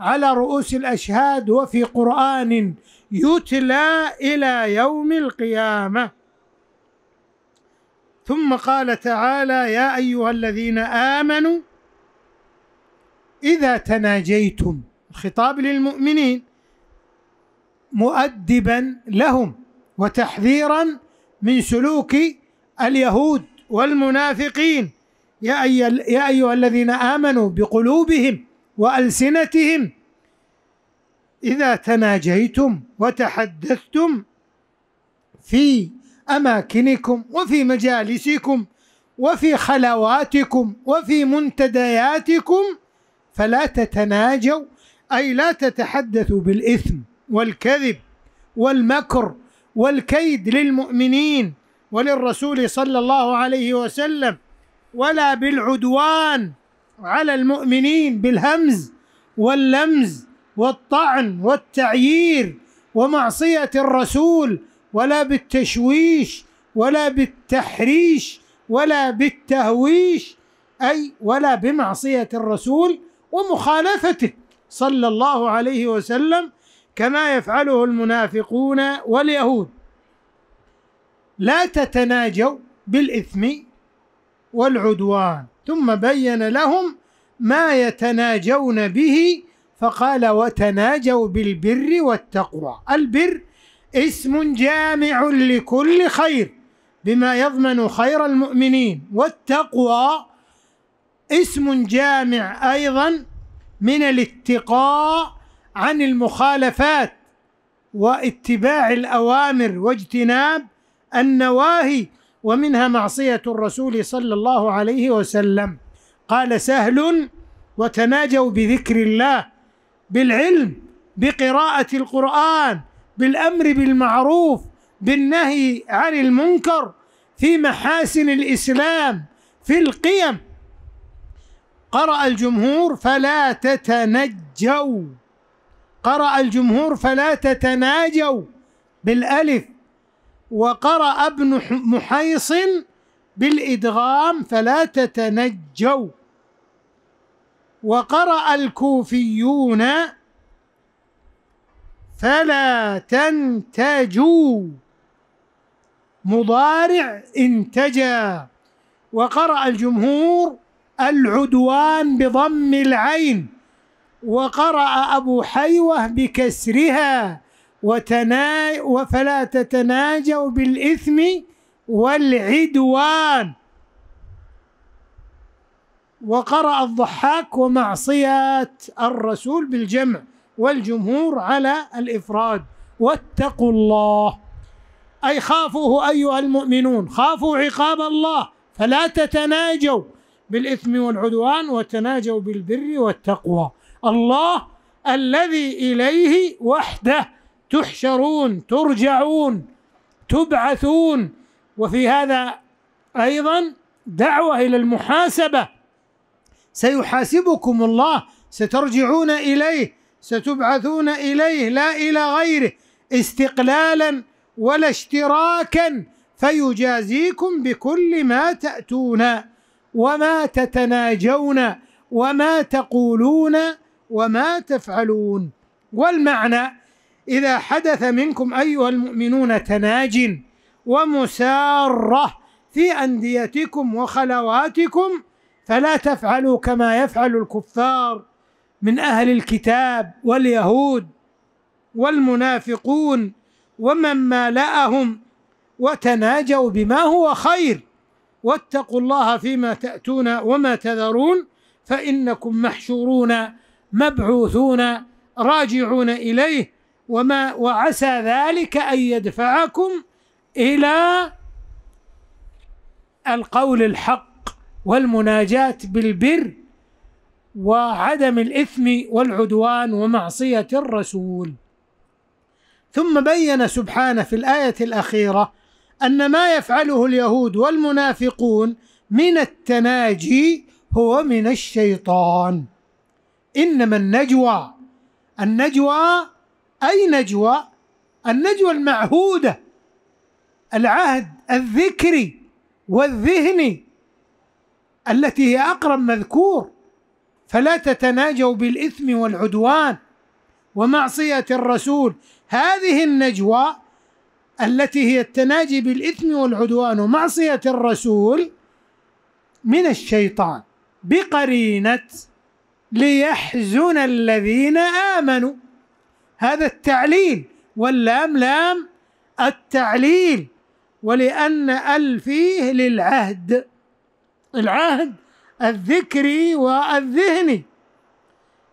Speaker 1: على رؤوس الأشهاد وفي قرآن يتلى إلى يوم القيامة ثم قال تعالى يا أيها الذين آمنوا إذا تناجيتم خطاب للمؤمنين مؤدبا لهم وتحذيرا من سلوك اليهود والمنافقين يا يا ايها الذين امنوا بقلوبهم والسنتهم اذا تناجيتم وتحدثتم في اماكنكم وفي مجالسكم وفي خلواتكم وفي منتدياتكم فلا تتناجوا اي لا تتحدثوا بالاثم والكذب والمكر والكيد للمؤمنين وللرسول صلى الله عليه وسلم ولا بالعدوان على المؤمنين بالهمز واللمز والطعن والتعيير ومعصيه الرسول ولا بالتشويش ولا بالتحريش ولا بالتهويش اي ولا بمعصيه الرسول ومخالفته صلى الله عليه وسلم كما يفعله المنافقون واليهود لا تتناجوا بالإثم والعدوان ثم بين لهم ما يتناجون به فقال وتناجوا بالبر والتقوى البر اسم جامع لكل خير بما يضمن خير المؤمنين والتقوى اسم جامع ايضا من الاتقاء عن المخالفات واتباع الاوامر واجتناب النواهي ومنها معصية الرسول صلى الله عليه وسلم قال سهل وتناجوا بذكر الله بالعلم بقراءة القرآن بالأمر بالمعروف بالنهي عن المنكر في محاسن الإسلام في القيم قرأ الجمهور فلا تتنجوا قرأ الجمهور فلا تتناجوا بالألف وقرأ ابن محيص بالإدغام فلا تتنجوا وقرأ الكوفيون فلا تنتجوا مضارع انتجا وقرأ الجمهور العدوان بضم العين وقرأ أبو حيوة بكسرها وتنا وفلا تتناجوا بالإثم والعدوان وقرأ الضحاك ومعصية الرسول بالجمع والجمهور على الإفراد واتقوا الله أي خافوه أيها المؤمنون خافوا عقاب الله فلا تتناجوا بالإثم والعدوان وتناجوا بالبر والتقوى الله الذي إليه وحده تحشرون ترجعون تبعثون وفي هذا ايضا دعوه الى المحاسبه سيحاسبكم الله سترجعون اليه ستبعثون اليه لا الى غيره استقلالا ولا اشتراكا فيجازيكم بكل ما تاتون وما تتناجون وما تقولون وما تفعلون والمعنى إذا حدث منكم أيها المؤمنون تناج ومسارة في أنديتكم وخلواتكم فلا تفعلوا كما يفعل الكفار من أهل الكتاب واليهود والمنافقون ومن مالأهم وتناجوا بما هو خير واتقوا الله فيما تأتون وما تذرون فإنكم محشورون مبعوثون راجعون إليه وما وعسى ذلك أن يدفعكم إلى القول الحق والمناجاة بالبر وعدم الإثم والعدوان ومعصية الرسول ثم بين سبحانه في الآية الأخيرة أن ما يفعله اليهود والمنافقون من التناجي هو من الشيطان إنما النجوى النجوى أي نجوى النجوى المعهودة العهد الذكري والذهني التي هي أقرب مذكور فلا تتناجوا بالإثم والعدوان ومعصية الرسول هذه النجوى التي هي التناجي بالإثم والعدوان ومعصية الرسول من الشيطان بقرينة ليحزن الذين آمنوا هذا التعليل واللام لام التعليل ولأن ال فيه للعهد العهد الذكري والذهني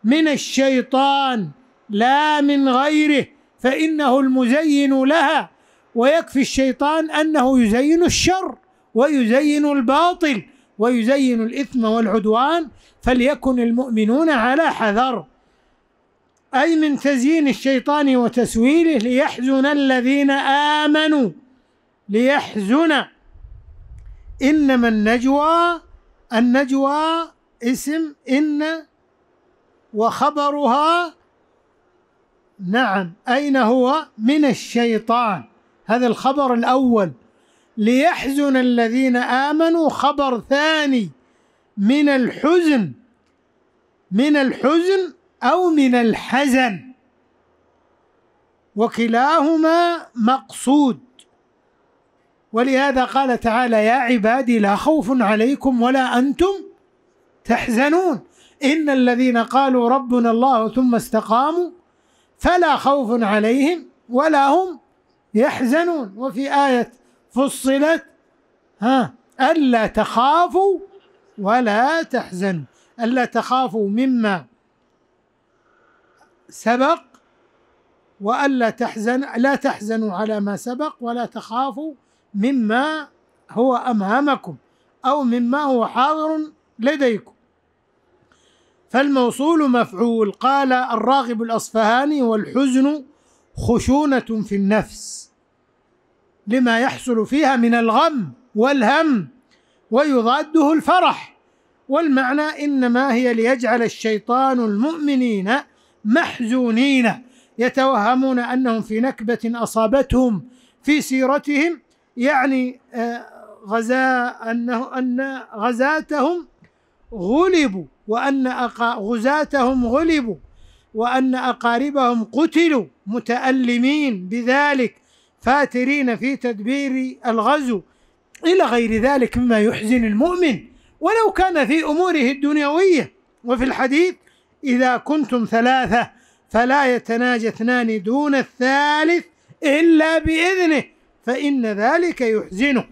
Speaker 1: من الشيطان لا من غيره فإنه المزين لها ويكفي الشيطان أنه يزين الشر ويزين الباطل ويزين الإثم والعدوان فليكن المؤمنون على حذر أي من تزيين الشيطان وتسويله ليحزن الذين آمنوا ليحزن إنما النجوى النجوى اسم إن وخبرها نعم أين هو من الشيطان هذا الخبر الأول ليحزن الذين آمنوا خبر ثاني من الحزن من الحزن أو من الحزن وكلاهما مقصود ولهذا قال تعالى يا عبادي لا خوف عليكم ولا أنتم تحزنون إن الذين قالوا ربنا الله ثم استقاموا فلا خوف عليهم ولا هم يحزنون وفي آية فصلت ها ألا تخافوا ولا تحزنوا ألا تخافوا مما سبق وألا تحزن لا تحزنوا على ما سبق ولا تخافوا مما هو أمامكم أو مما هو حاضر لديكم فالموصول مفعول قال الراغب الأصفهاني والحزن خشونة في النفس لما يحصل فيها من الغم والهم ويضاده الفرح والمعنى انما هي ليجعل الشيطان المؤمنين محزونين يتوهمون انهم في نكبه اصابتهم في سيرتهم يعني آه، غزا انه ان غزاتهم غلبوا وان غزاتهم غلبوا وان اقاربهم قتلوا متالمين بذلك فاترين في تدبير الغزو الى غير ذلك مما يحزن المؤمن ولو كان في اموره الدنيويه وفي الحديث إذا كنتم ثلاثة فلا يتناجى اثنان دون الثالث إلا بإذنه فإن ذلك يحزنه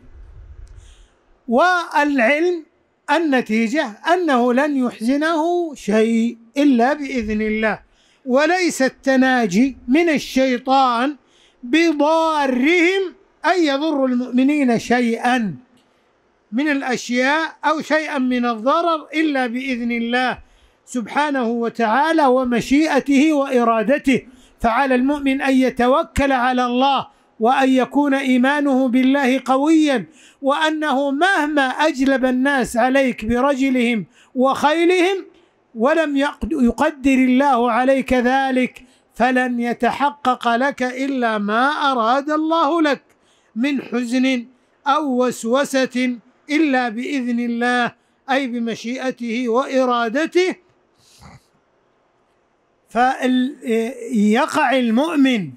Speaker 1: والعلم النتيجة أنه لن يحزنه شيء إلا بإذن الله وليس التناجي من الشيطان بضارهم أن يضر المؤمنين شيئا من الأشياء أو شيئا من الضرر إلا بإذن الله سبحانه وتعالى ومشيئته وارادته فعلى المؤمن ان يتوكل على الله وان يكون ايمانه بالله قويا وانه مهما اجلب الناس عليك برجلهم وخيلهم ولم يقدر الله عليك ذلك فلن يتحقق لك الا ما اراد الله لك من حزن او وسوسه الا باذن الله اي بمشيئته وارادته فيقع آه، المؤمن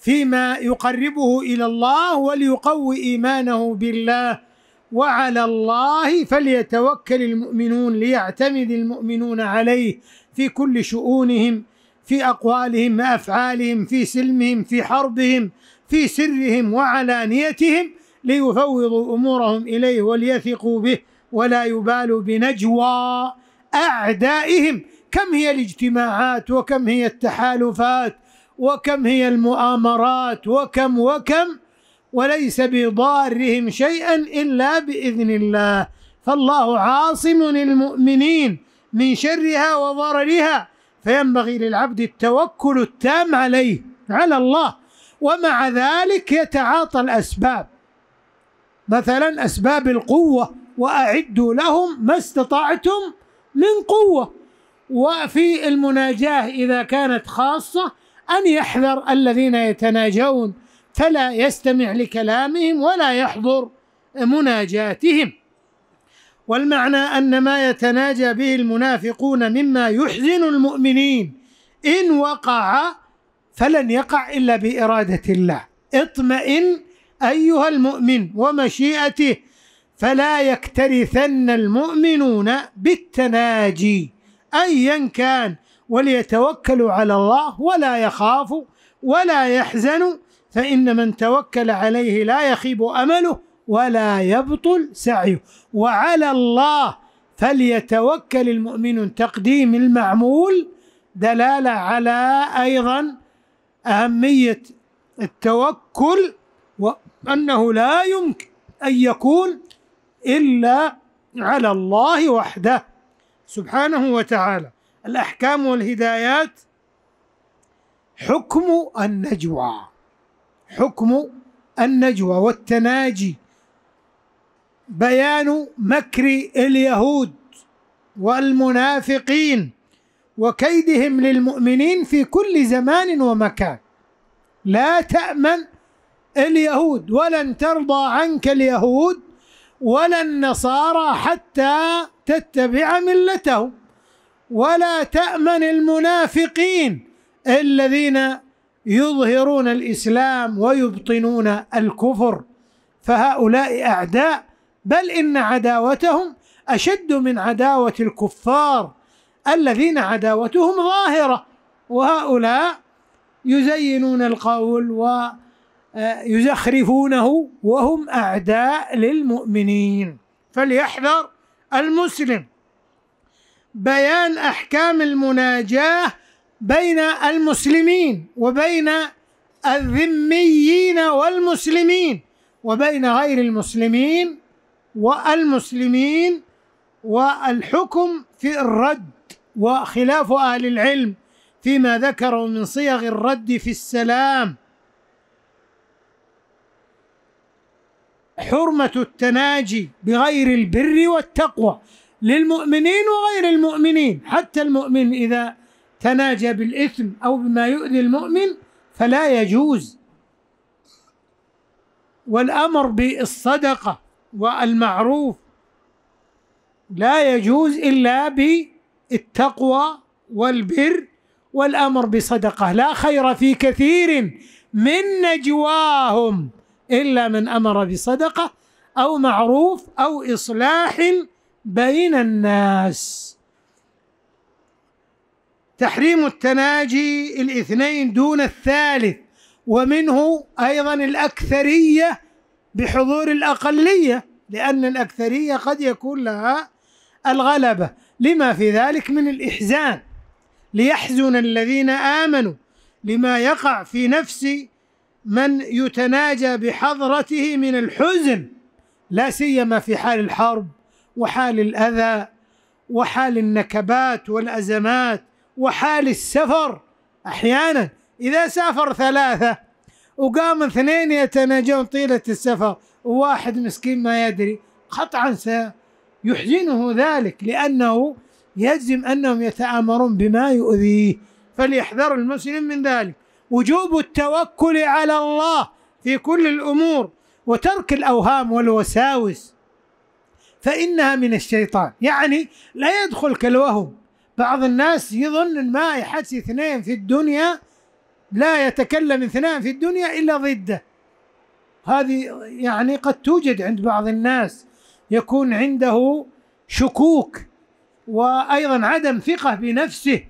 Speaker 1: فيما يقربه إلى الله وليقوي إيمانه بالله وعلى الله فليتوكل المؤمنون ليعتمد المؤمنون عليه في كل شؤونهم في أقوالهم وأفعالهم في سلمهم في حربهم في سرهم وعلانيتهم ليفوضوا أمورهم إليه وليثقوا به ولا يبالوا بنجوى أعدائهم كم هي الاجتماعات وكم هي التحالفات وكم هي المؤامرات وكم وكم وليس بضارهم شيئا إلا بإذن الله فالله عاصم المؤمنين من شرها وضررها فينبغي للعبد التوكل التام عليه على الله ومع ذلك يتعاطى الأسباب مثلا أسباب القوة وأعدوا لهم ما استطعتم من قوة وفي المناجاه اذا كانت خاصه ان يحذر الذين يتناجون فلا يستمع لكلامهم ولا يحضر مناجاتهم والمعنى ان ما يتناجى به المنافقون مما يحزن المؤمنين ان وقع فلن يقع الا باراده الله اطمئن ايها المؤمن ومشيئته فلا يكترثن المؤمنون بالتناجي أيا كان وليتوكلوا على الله ولا يخافوا ولا يحزنوا فإن من توكل عليه لا يخيب أمله ولا يبطل سعيه وعلى الله فليتوكل المؤمن تقديم المعمول دلالة على أيضا أهمية التوكل وأنه لا يمكن أن يكون إلا على الله وحده سبحانه وتعالى الأحكام والهدايات حكم النجوى حكم النجوى والتناجي بيان مكر اليهود والمنافقين وكيدهم للمؤمنين في كل زمان ومكان لا تأمن اليهود ولن ترضى عنك اليهود ولا النصارى حتى تتبع ملتهم ولا تأمن المنافقين الذين يظهرون الإسلام ويبطنون الكفر فهؤلاء أعداء بل إن عداوتهم أشد من عداوة الكفار الذين عداوتهم ظاهرة وهؤلاء يزينون القول ويزخرفونه آه، وهم أعداء للمؤمنين فليحذر المسلم بيان أحكام المناجاة بين المسلمين وبين الذميين والمسلمين وبين غير المسلمين والمسلمين والحكم في الرد وخلاف أهل العلم فيما ذكروا من صيغ الرد في السلام حرمة التناجي بغير البر والتقوى للمؤمنين وغير المؤمنين حتى المؤمن إذا تناجى بالإثم أو بما يؤذي المؤمن فلا يجوز والأمر بالصدقة والمعروف لا يجوز إلا بالتقوى والبر والأمر بصدقة لا خير في كثير من نجواهم إلا من أمر بصدقة أو معروف أو إصلاح بين الناس تحريم التناجي الاثنين دون الثالث ومنه أيضا الأكثرية بحضور الأقلية لأن الأكثرية قد يكون لها الغلبة لما في ذلك من الإحزان ليحزن الذين آمنوا لما يقع في نفس من يتناجى بحضرته من الحزن لا سيما في حال الحرب وحال الأذى وحال النكبات والأزمات وحال السفر أحيانا إذا سافر ثلاثة وقام اثنين يتناجون طيلة السفر وواحد مسكين ما يدري قطعا سيحزنه ذلك لأنه يجزم أنهم يتآمرون بما يؤذيه فليحذر المسلم من ذلك وجوب التوكل على الله في كل الامور وترك الاوهام والوساوس فانها من الشيطان يعني لا يدخل كالوهم بعض الناس يظن ما يحدث اثنين في الدنيا لا يتكلم اثنان في الدنيا الا ضده هذه يعني قد توجد عند بعض الناس يكون عنده شكوك وايضا عدم ثقه بنفسه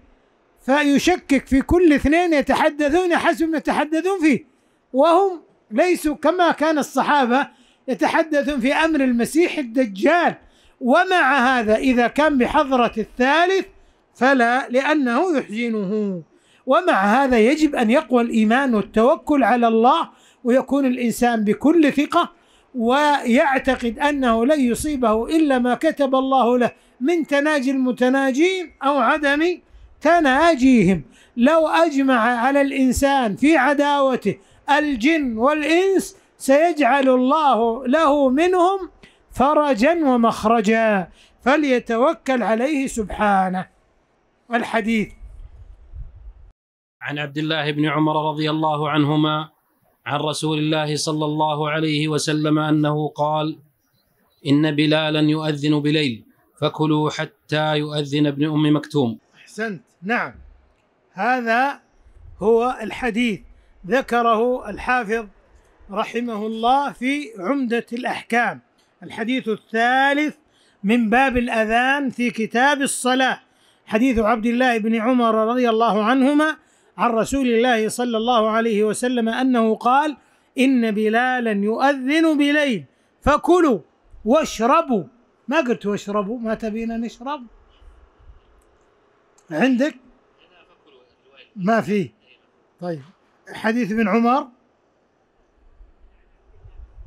Speaker 1: فيشكك في كل اثنين يتحدثون حسب ما يتحدثون فيه وهم ليسوا كما كان الصحابة يتحدثون في أمر المسيح الدجال ومع هذا إذا كان بحضرة الثالث فلا لأنه يحزنه ومع هذا يجب أن يقوى الإيمان والتوكل على الله ويكون الإنسان بكل ثقة ويعتقد أنه لن يصيبه إلا ما كتب الله له من تناجي المتناجين أو عدم تناجيهم لو أجمع على الإنسان في عداوته الجن والإنس سيجعل الله له منهم فرجا ومخرجا فليتوكل عليه سبحانه الحديث
Speaker 2: عن عبد الله بن عمر رضي الله عنهما عن رسول الله صلى الله عليه وسلم انه قال ان بلالا يؤذن بليل فكلوا حتى يؤذن ابن ام مكتوم
Speaker 1: أحسنت نعم هذا هو الحديث ذكره الحافظ رحمه الله في عمدة الأحكام الحديث الثالث من باب الأذان في كتاب الصلاة حديث عبد الله بن عمر رضي الله عنهما عن رسول الله صلى الله عليه وسلم أنه قال إن بلالا يؤذن بليل فكلوا واشربوا ما قلت واشربوا ما تبينا نشرب عندك ما في طيب حديث ابن عمر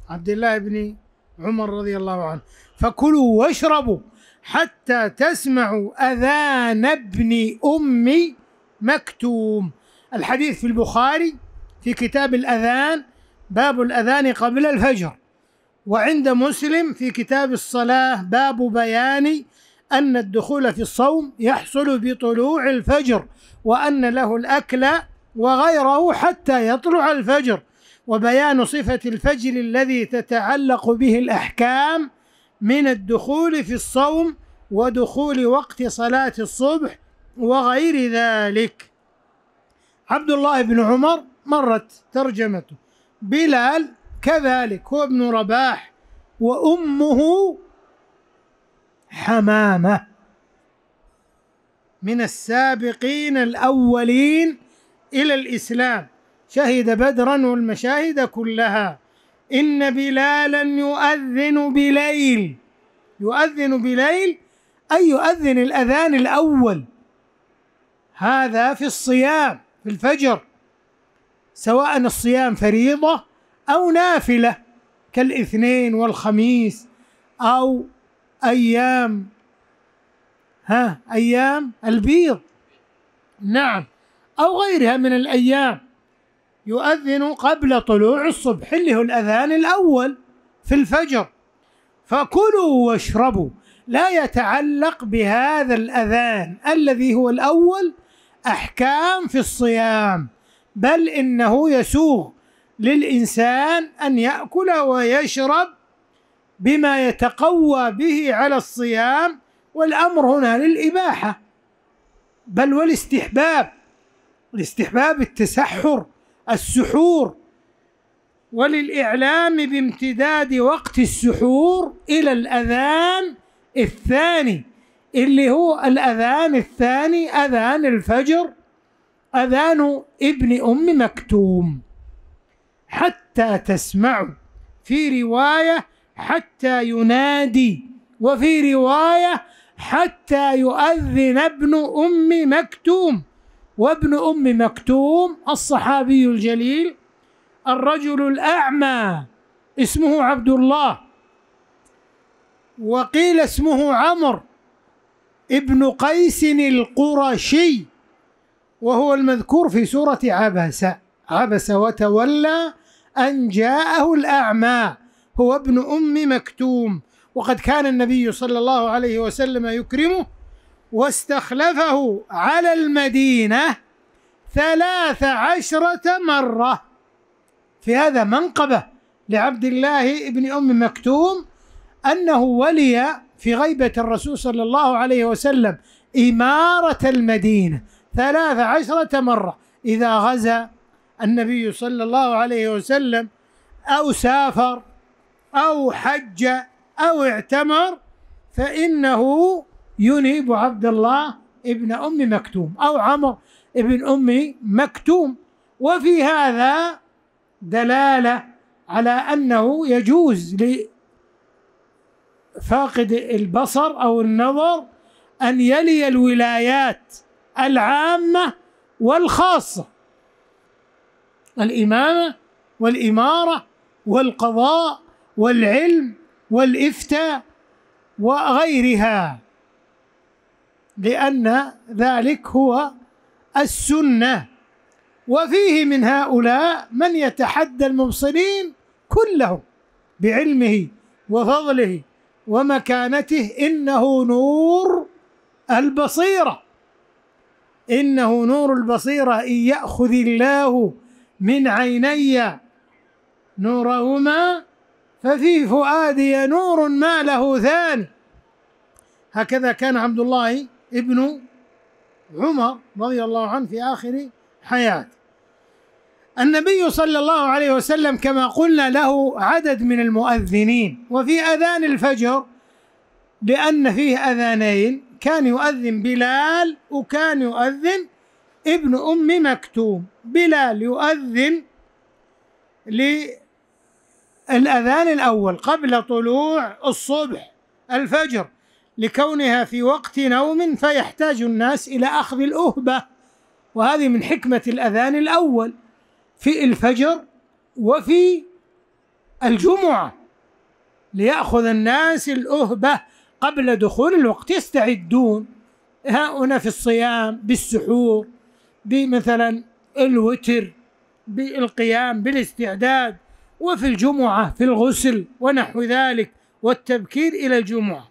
Speaker 1: عبد الله بن عمر رضي الله عنه فكلوا واشربوا حتى تسمعوا أذان ابن أم مكتوم الحديث في البخاري في كتاب الأذان باب الأذان قبل الفجر وعند مسلم في كتاب الصلاة باب بيان أن الدخول في الصوم يحصل بطلوع الفجر وأن له الأكل وغيره حتى يطلع الفجر وبيان صفة الفجر الذي تتعلق به الأحكام من الدخول في الصوم ودخول وقت صلاة الصبح وغير ذلك عبد الله بن عمر مرت ترجمته بلال كذلك هو ابن رباح وأمه حمامة من السابقين الأولين إلى الإسلام شهد بدرا والمشاهد كلها إن بلالا يؤذن بليل يؤذن بليل أي يؤذن الأذان الأول هذا في الصيام في الفجر سواء الصيام فريضة أو نافلة كالاثنين والخميس أو أيام ها أيام البيض نعم أو غيرها من الأيام يؤذن قبل طلوع الصبح اللي هو الأذان الأول في الفجر فكلوا واشربوا لا يتعلق بهذا الأذان الذي هو الأول أحكام في الصيام بل إنه يسوغ للإنسان أن يأكل ويشرب بما يتقوى به على الصيام والأمر هنا للإباحة بل والاستحباب لاستحباب التسحر السحور وللإعلام بامتداد وقت السحور إلى الأذان الثاني اللي هو الأذان الثاني أذان الفجر أذان ابن أم مكتوم حتى تسمعوا في رواية حتى ينادي وفي رواية حتى يؤذن ابن أم مكتوم وابن أم مكتوم الصحابي الجليل الرجل الأعمى اسمه عبد الله وقيل اسمه عمر ابن قيس القرشي وهو المذكور في سورة عبس عبس وتولى أن جاءه الأعمى هو ابن أم مكتوم وقد كان النبي صلى الله عليه وسلم يكرمه واستخلفه على المدينة ثلاث عشرة مرة في هذا منقبة لعبد الله بن أم مكتوم أنه ولي في غيبة الرسول صلى الله عليه وسلم إمارة المدينة ثلاث عشرة مرة إذا غزا النبي صلى الله عليه وسلم أو سافر أو حج أو اعتمر فإنه ينيب عبد الله ابن أم مكتوم أو عمر ابن أم مكتوم وفي هذا دلالة على أنه يجوز لفاقد البصر أو النظر أن يلي الولايات العامة والخاصة الإمامة والإمارة والقضاء والعلم والإفتاء وغيرها لأن ذلك هو السنة وفيه من هؤلاء من يتحدى المبصرين كلهم بعلمه وفضله ومكانته إنه نور البصيرة إنه نور البصيرة إن يأخذ الله من عيني نورهما ففي فؤادي نور ما له ثاني هكذا كان عبد الله ابن عمر رضي الله عنه في آخر حياته النبي صلى الله عليه وسلم كما قلنا له عدد من المؤذنين وفي أذان الفجر لأن فيه أذانين كان يؤذن بلال وكان يؤذن ابن أم مكتوم بلال يؤذن ل الأذان الأول قبل طلوع الصبح الفجر لكونها في وقت نوم فيحتاج الناس إلى أخذ الأهبة وهذه من حكمة الأذان الأول في الفجر وفي الجمعة ليأخذ الناس الأهبة قبل دخول الوقت يستعدون هنا في الصيام بالسحور بمثلا الوتر بالقيام بالاستعداد وفي الجمعة في الغسل ونحو ذلك والتبكير إلى الجمعة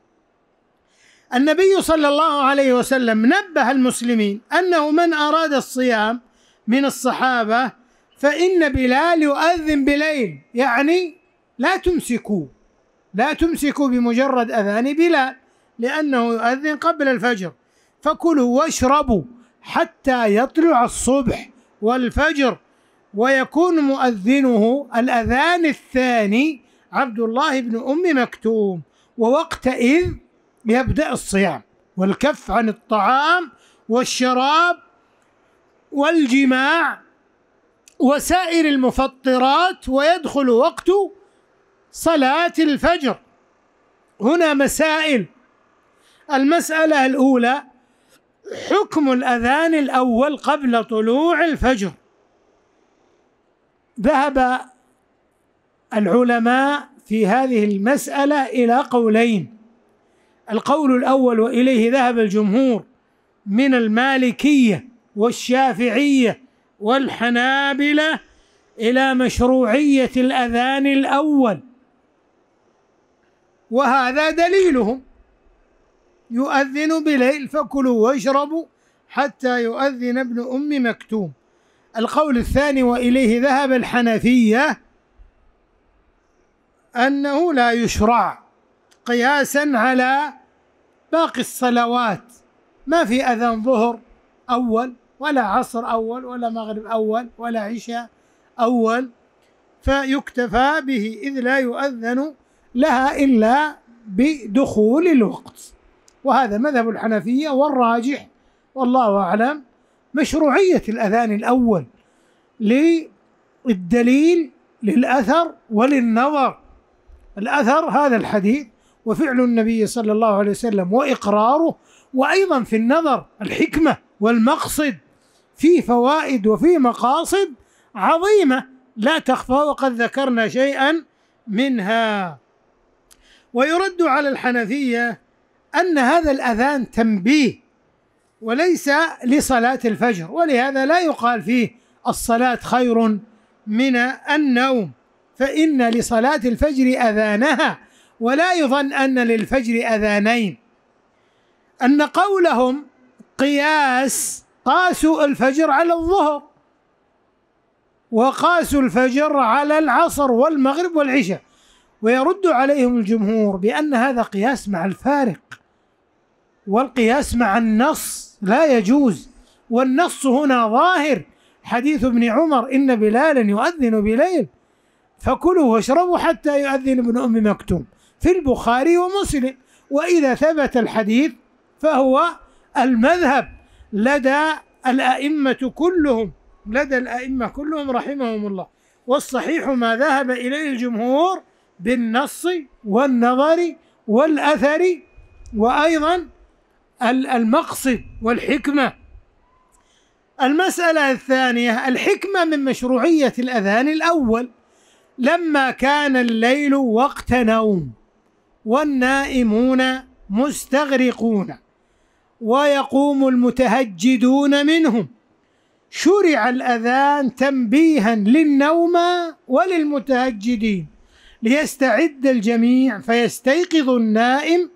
Speaker 1: النبي صلى الله عليه وسلم نبه المسلمين أنه من أراد الصيام من الصحابة فإن بلال يؤذن بليل يعني لا تمسكوا لا تمسكوا بمجرد أذان بلال لأنه يؤذن قبل الفجر فكلوا واشربوا حتى يطلع الصبح والفجر ويكون مؤذنه الأذان الثاني عبد الله بن أم مكتوم ووقتئذ يبدأ الصيام والكف عن الطعام والشراب والجماع وسائر المفطرات ويدخل وقت صلاة الفجر هنا مسائل المسألة الأولى حكم الأذان الأول قبل طلوع الفجر ذهب العلماء في هذه المسألة إلى قولين القول الأول وإليه ذهب الجمهور من المالكية والشافعية والحنابلة إلى مشروعية الأذان الأول وهذا دليلهم يؤذن بليل فكلوا واشربوا حتى يؤذن ابن أم مكتوم القول الثاني واليه ذهب الحنفيه انه لا يشرع قياسا على باقي الصلوات ما في اذان ظهر اول ولا عصر اول ولا مغرب اول ولا عشاء اول فيكتفى به اذ لا يؤذن لها الا بدخول الوقت وهذا مذهب الحنفيه والراجح والله اعلم مشروعية الأذان الأول للدليل للأثر وللنظر الأثر هذا الحديث وفعل النبي صلى الله عليه وسلم وإقراره وأيضا في النظر الحكمة والمقصد في فوائد وفي مقاصد عظيمة لا تخفى وقد ذكرنا شيئا منها ويرد على الحنفية أن هذا الأذان تنبيه وليس لصلاة الفجر ولهذا لا يقال فيه الصلاة خير من النوم فإن لصلاة الفجر أذانها ولا يظن أن للفجر أذانين أن قولهم قياس قاسوا الفجر على الظهر وقاسوا الفجر على العصر والمغرب والعشاء ويرد عليهم الجمهور بأن هذا قياس مع الفارق والقياس مع النص لا يجوز والنص هنا ظاهر حديث ابن عمر إن بلالا يؤذن بليل فكلوا واشربوا حتى يؤذن ابن أم مكتوم في البخاري ومسلم وإذا ثبت الحديث فهو المذهب لدى الأئمة كلهم لدى الأئمة كلهم رحمهم الله والصحيح ما ذهب إليه الجمهور بالنص والنظر والأثر وأيضا المقصد والحكمة المسألة الثانية الحكمة من مشروعية الأذان الأول لما كان الليل وقت نوم والنائمون مستغرقون ويقوم المتهجدون منهم شرع الأذان تنبيها للنوم وللمتهجدين ليستعد الجميع فيستيقظ النائم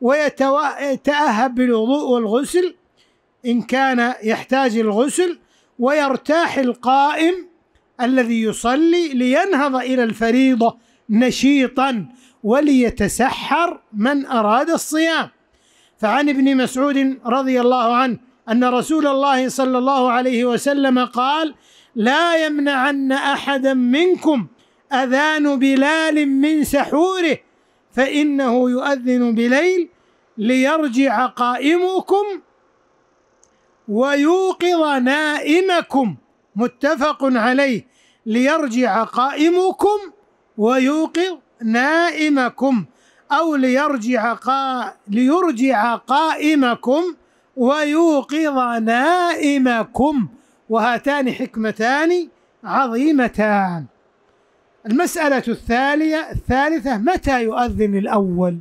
Speaker 1: ويتأهب بالوضوء والغسل إن كان يحتاج الغسل ويرتاح القائم الذي يصلي لينهض إلى الفريضة نشيطا وليتسحر من أراد الصيام فعن ابن مسعود رضي الله عنه أن رسول الله صلى الله عليه وسلم قال لا يمنعن أحدا منكم أذان بلال من سحوره فإنه يؤذن بليل ليرجع قائمكم ويوقظ نائمكم متفق عليه ليرجع قائمكم ويوقظ نائمكم أو ليرجع قا... ليرجع قائمكم ويوقظ نائمكم وهاتان حكمتان عظيمتان المسألة الثانية الثالثة متى يؤذن الأول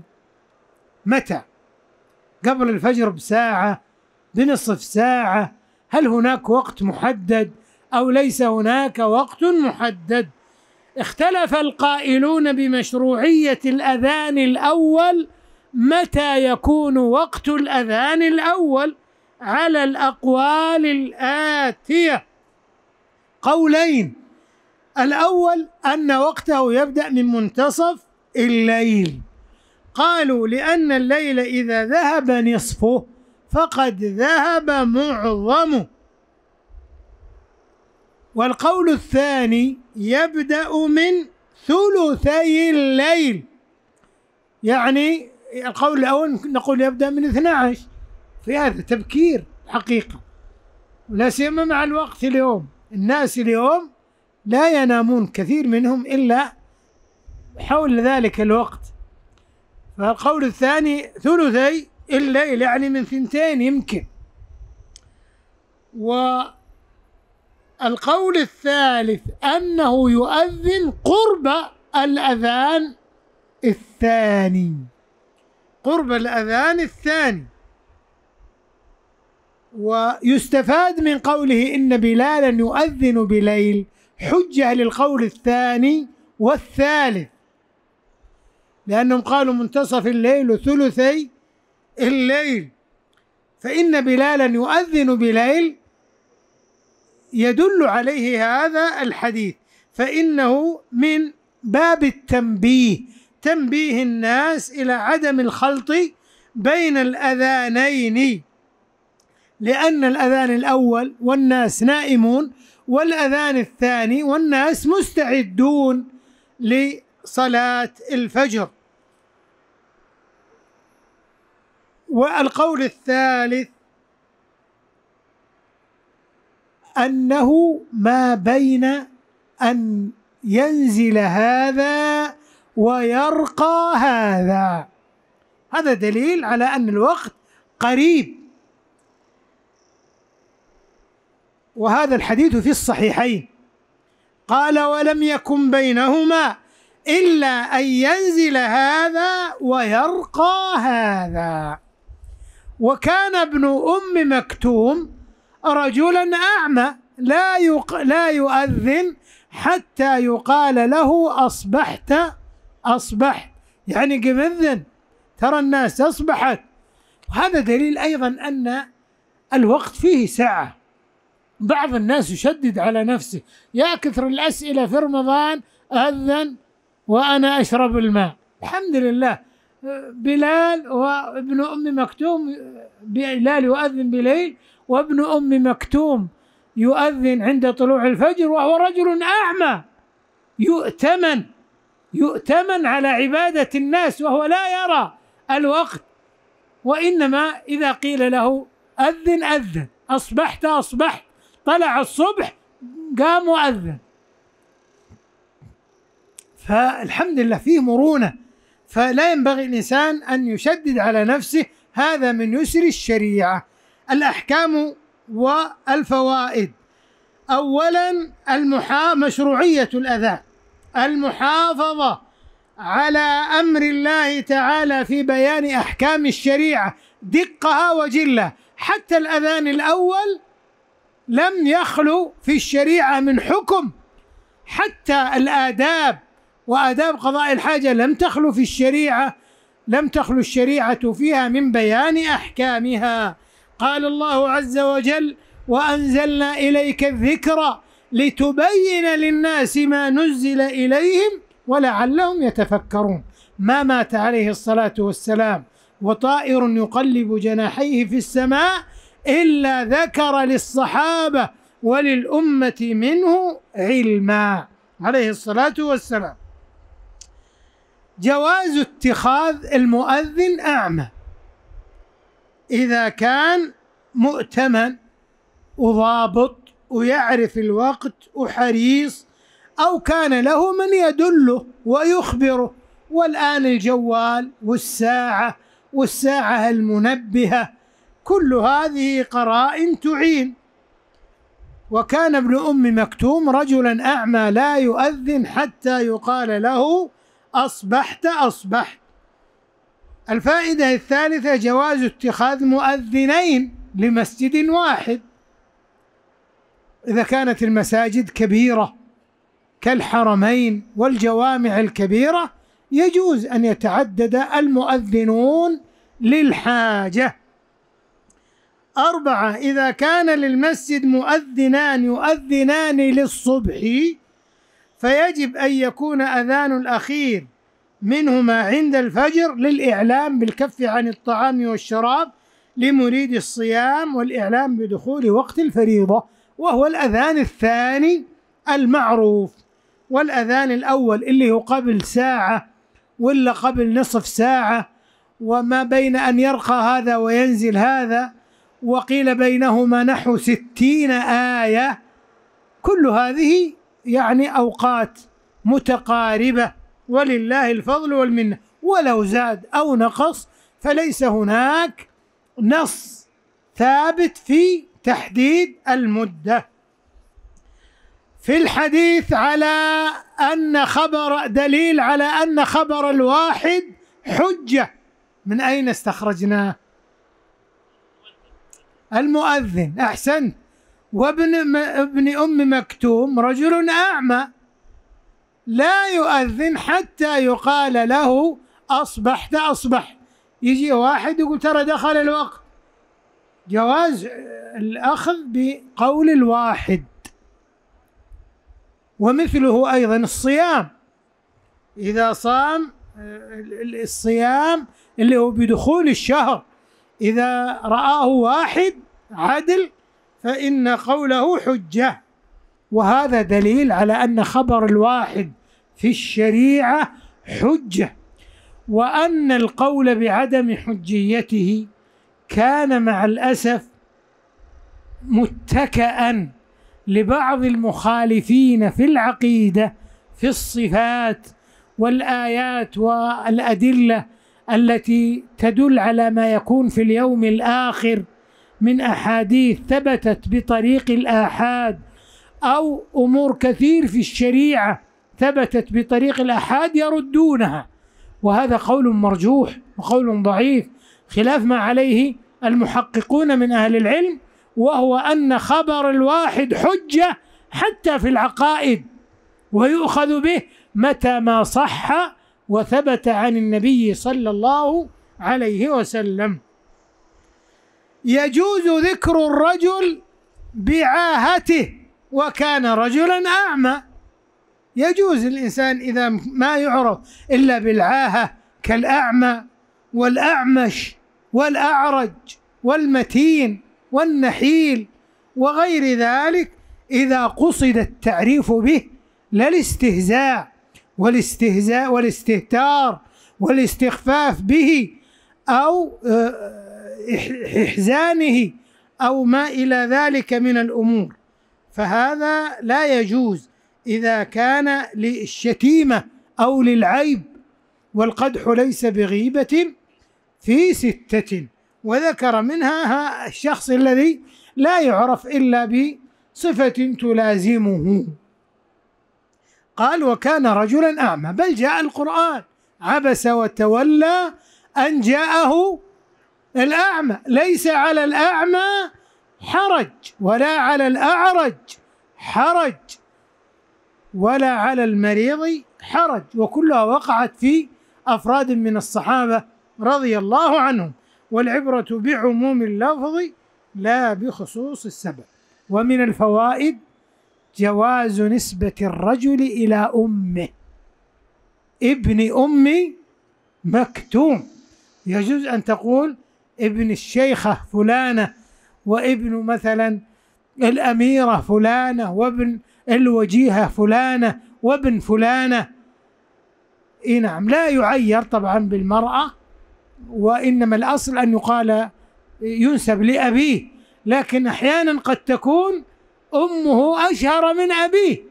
Speaker 1: متى قبل الفجر بساعة بنصف ساعة هل هناك وقت محدد أو ليس هناك وقت محدد اختلف القائلون بمشروعية الأذان الأول متى يكون وقت الأذان الأول على الأقوال الآتية قولين الأول أن وقته يبدأ من منتصف الليل قالوا لأن الليل إذا ذهب نصفه فقد ذهب معظمه والقول الثاني يبدأ من ثلثي الليل يعني القول الأول نقول يبدأ من 12 في هذا تبكير حقيقة لا سيما مع الوقت اليوم الناس اليوم لا ينامون كثير منهم إلا حول ذلك الوقت فالقول الثاني ثلثي الليل يعني من ثنتين يمكن والقول الثالث أنه يؤذن قرب الأذان الثاني قرب الأذان الثاني ويستفاد من قوله إن بلالا يؤذن بليل حجة للقول الثاني والثالث لأنهم قالوا منتصف الليل وثلثي الليل فإن بلالا يؤذن بليل يدل عليه هذا الحديث فإنه من باب التنبيه تنبيه الناس إلى عدم الخلط بين الأذانين لأن الأذان الأول والناس نائمون والأذان الثاني والناس مستعدون لصلاة الفجر والقول الثالث أنه ما بين أن ينزل هذا ويرقى هذا هذا دليل على أن الوقت قريب وهذا الحديث في الصحيحين قال ولم يكن بينهما إلا أن ينزل هذا ويرقى هذا وكان ابن أم مكتوم رجلا أعمى لا يق... لا يؤذن حتى يقال له أصبحت أصبحت يعني قم أذن ترى الناس أصبحت وهذا دليل أيضا أن الوقت فيه سعة بعض الناس يشدد على نفسه يا كثر الأسئلة في رمضان أذن وأنا أشرب الماء الحمد لله بلال وابن أم مكتوم بلال يؤذن بليل وابن أم مكتوم يؤذن عند طلوع الفجر وهو رجل أعمى يؤتمن يؤتمن على عبادة الناس وهو لا يرى الوقت وإنما إذا قيل له أذن أذن أصبحت أصبحت طلع الصبح قام مؤذن فالحمد لله فيه مرونة فلا ينبغي الإنسان أن يشدد على نفسه هذا من يسر الشريعة الأحكام والفوائد أولا المحا مشروعية الأذان المحافظة على أمر الله تعالى في بيان أحكام الشريعة دقها وجلة حتى الأذان الأول لم يخلو في الشريعة من حكم حتى الآداب وآداب قضاء الحاجة لم تخلو في الشريعة لم تخلو الشريعة فيها من بيان أحكامها قال الله عز وجل وأنزلنا إليك الذكر لتبين للناس ما نزل إليهم ولعلهم يتفكرون ما مات عليه الصلاة والسلام وطائر يقلب جناحيه في السماء إلا ذكر للصحابة وللأمة منه علما عليه الصلاة والسلام جواز اتخاذ المؤذن أعمى إذا كان مؤتمن وضابط ويعرف الوقت وحريص أو كان له من يدله ويخبره والآن الجوال والساعة والساعة المنبهة كل هذه قرائن تعين وكان ابن ام مكتوم رجلا اعمى لا يؤذن حتى يقال له اصبحت اصبحت الفائده الثالثه جواز اتخاذ مؤذنين لمسجد واحد اذا كانت المساجد كبيره كالحرمين والجوامع الكبيره يجوز ان يتعدد المؤذنون للحاجه أربعة إذا كان للمسجد مؤذنان يؤذنان للصبح فيجب أن يكون أذان الأخير منهما عند الفجر للإعلام بالكف عن الطعام والشراب لمريد الصيام والإعلام بدخول وقت الفريضة وهو الأذان الثاني المعروف والأذان الأول اللي هو قبل ساعة ولا قبل نصف ساعة وما بين أن يرقى هذا وينزل هذا وقيل بينهما نحو ستين آية كل هذه يعني أوقات متقاربة ولله الفضل والمنة ولو زاد أو نقص فليس هناك نص ثابت في تحديد المدة في الحديث على أن خبر دليل على أن خبر الواحد حجة من أين استخرجناه المؤذن أحسنت وابن ابن أم مكتوم رجل أعمى لا يؤذن حتى يقال له أصبحت أصبح يجي واحد يقول ترى دخل الوقت جواز الأخذ بقول الواحد ومثله أيضا الصيام إذا صام آه، الصيام اللي هو بدخول الشهر إذا رآه واحد عدل فإن قوله حجة وهذا دليل على أن خبر الواحد في الشريعة حجة وأن القول بعدم حجيته كان مع الأسف متكأ لبعض المخالفين في العقيدة في الصفات والآيات والأدلة التي تدل على ما يكون في اليوم الآخر من أحاديث ثبتت بطريق الآحاد أو أمور كثير في الشريعة ثبتت بطريق الآحاد يردونها وهذا قول مرجوح وقول ضعيف خلاف ما عليه المحققون من أهل العلم وهو أن خبر الواحد حجة حتى في العقائد ويؤخذ به متى ما صح وثبت عن النبي صلى الله عليه وسلم يجوز ذكر الرجل بعاهته وكان رجلا أعمى يجوز الإنسان إذا ما يعرف إلا بالعاهة كالأعمى والأعمش والأعرج والمتين والنحيل وغير ذلك إذا قصد التعريف به لا الاستهزاء والاستهزاء والاستهتار والاستخفاف به أو آه، إحزانه أو ما إلى ذلك من الأمور فهذا لا يجوز إذا كان للشتيمة أو للعيب والقدح ليس بغيبة في ستة وذكر منها الشخص الذي لا يعرف إلا بصفة تلازمه قال وكان رجلا أعمى بل جاء القرآن عبس وتولى أن جاءه الأعمى ليس على الأعمى حرج ولا على الأعرج حرج ولا على المريض حرج وكلها وقعت في أفراد من الصحابة رضي الله عنهم والعبرة بعموم اللفظ لا بخصوص السبب ومن الفوائد جواز نسبة الرجل إلى أمه ابن أمي مكتوم يجوز أن تقول ابن الشيخة فلانة وابن مثلا الأميرة فلانة وابن الوجيهة فلانة وابن فلانة إيه نعم لا يعير طبعا بالمرأة وإنما الأصل أن يقال ينسب لأبيه لكن أحيانا قد تكون أمه أشهر من أبيه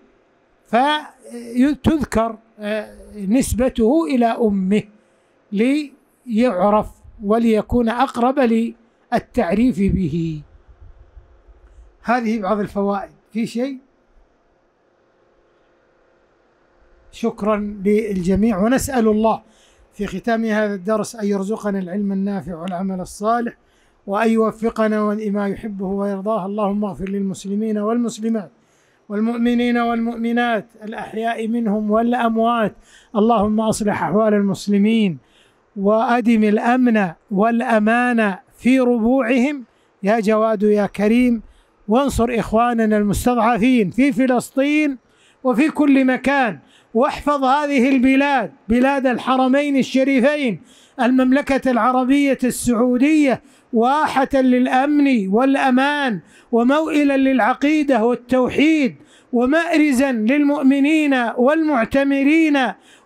Speaker 1: فتذكر آه، نسبته إلى أمه ليعرف وليكون أقرب للتعريف به هذه بعض الفوائد في شيء شكرا للجميع ونسأل الله في ختام هذا الدرس أن يرزقنا العلم النافع والعمل الصالح وأن يوفقنا لما يحبه ويرضاه اللهم اغفر للمسلمين والمسلمات والمؤمنين والمؤمنات الأحياء منهم والأموات اللهم أصلح أحوال المسلمين وأدم الأمن والأمان في ربوعهم يا جواد يا كريم وانصر إخواننا المستضعفين في فلسطين وفي كل مكان واحفظ هذه البلاد بلاد الحرمين الشريفين المملكة العربية السعودية واحة للأمن والأمان وموئلا للعقيدة والتوحيد ومأرزا للمؤمنين والمعتمرين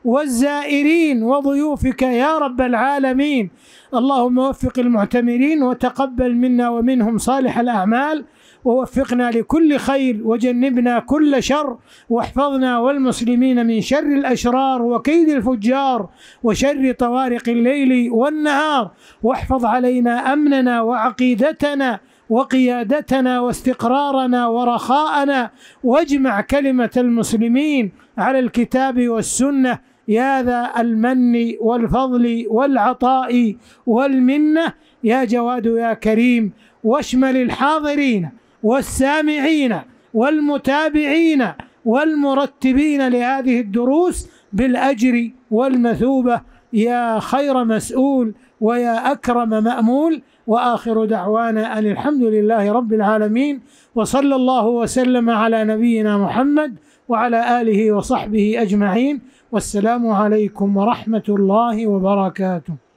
Speaker 1: والزائرين وضيوفك يا رب العالمين اللهم وفق المعتمرين وتقبل منا ومنهم صالح الأعمال ووفقنا لكل خير وجنبنا كل شر واحفظنا والمسلمين من شر الأشرار وكيد الفجار وشر طوارق الليل والنهار واحفظ علينا أمننا وعقيدتنا وقيادتنا واستقرارنا ورخاءنا واجمع كلمة المسلمين على الكتاب والسنة يا ذا المن والفضل والعطاء والمنة يا جواد يا كريم واشمل الحاضرين والسامعين والمتابعين والمرتبين لهذه الدروس بالأجر والمثوبة يا خير مسؤول ويا أكرم مأمول وآخر دعوانا أن الحمد لله رب العالمين وصلى الله وسلم على نبينا محمد وعلى آله وصحبه أجمعين والسلام عليكم ورحمة الله وبركاته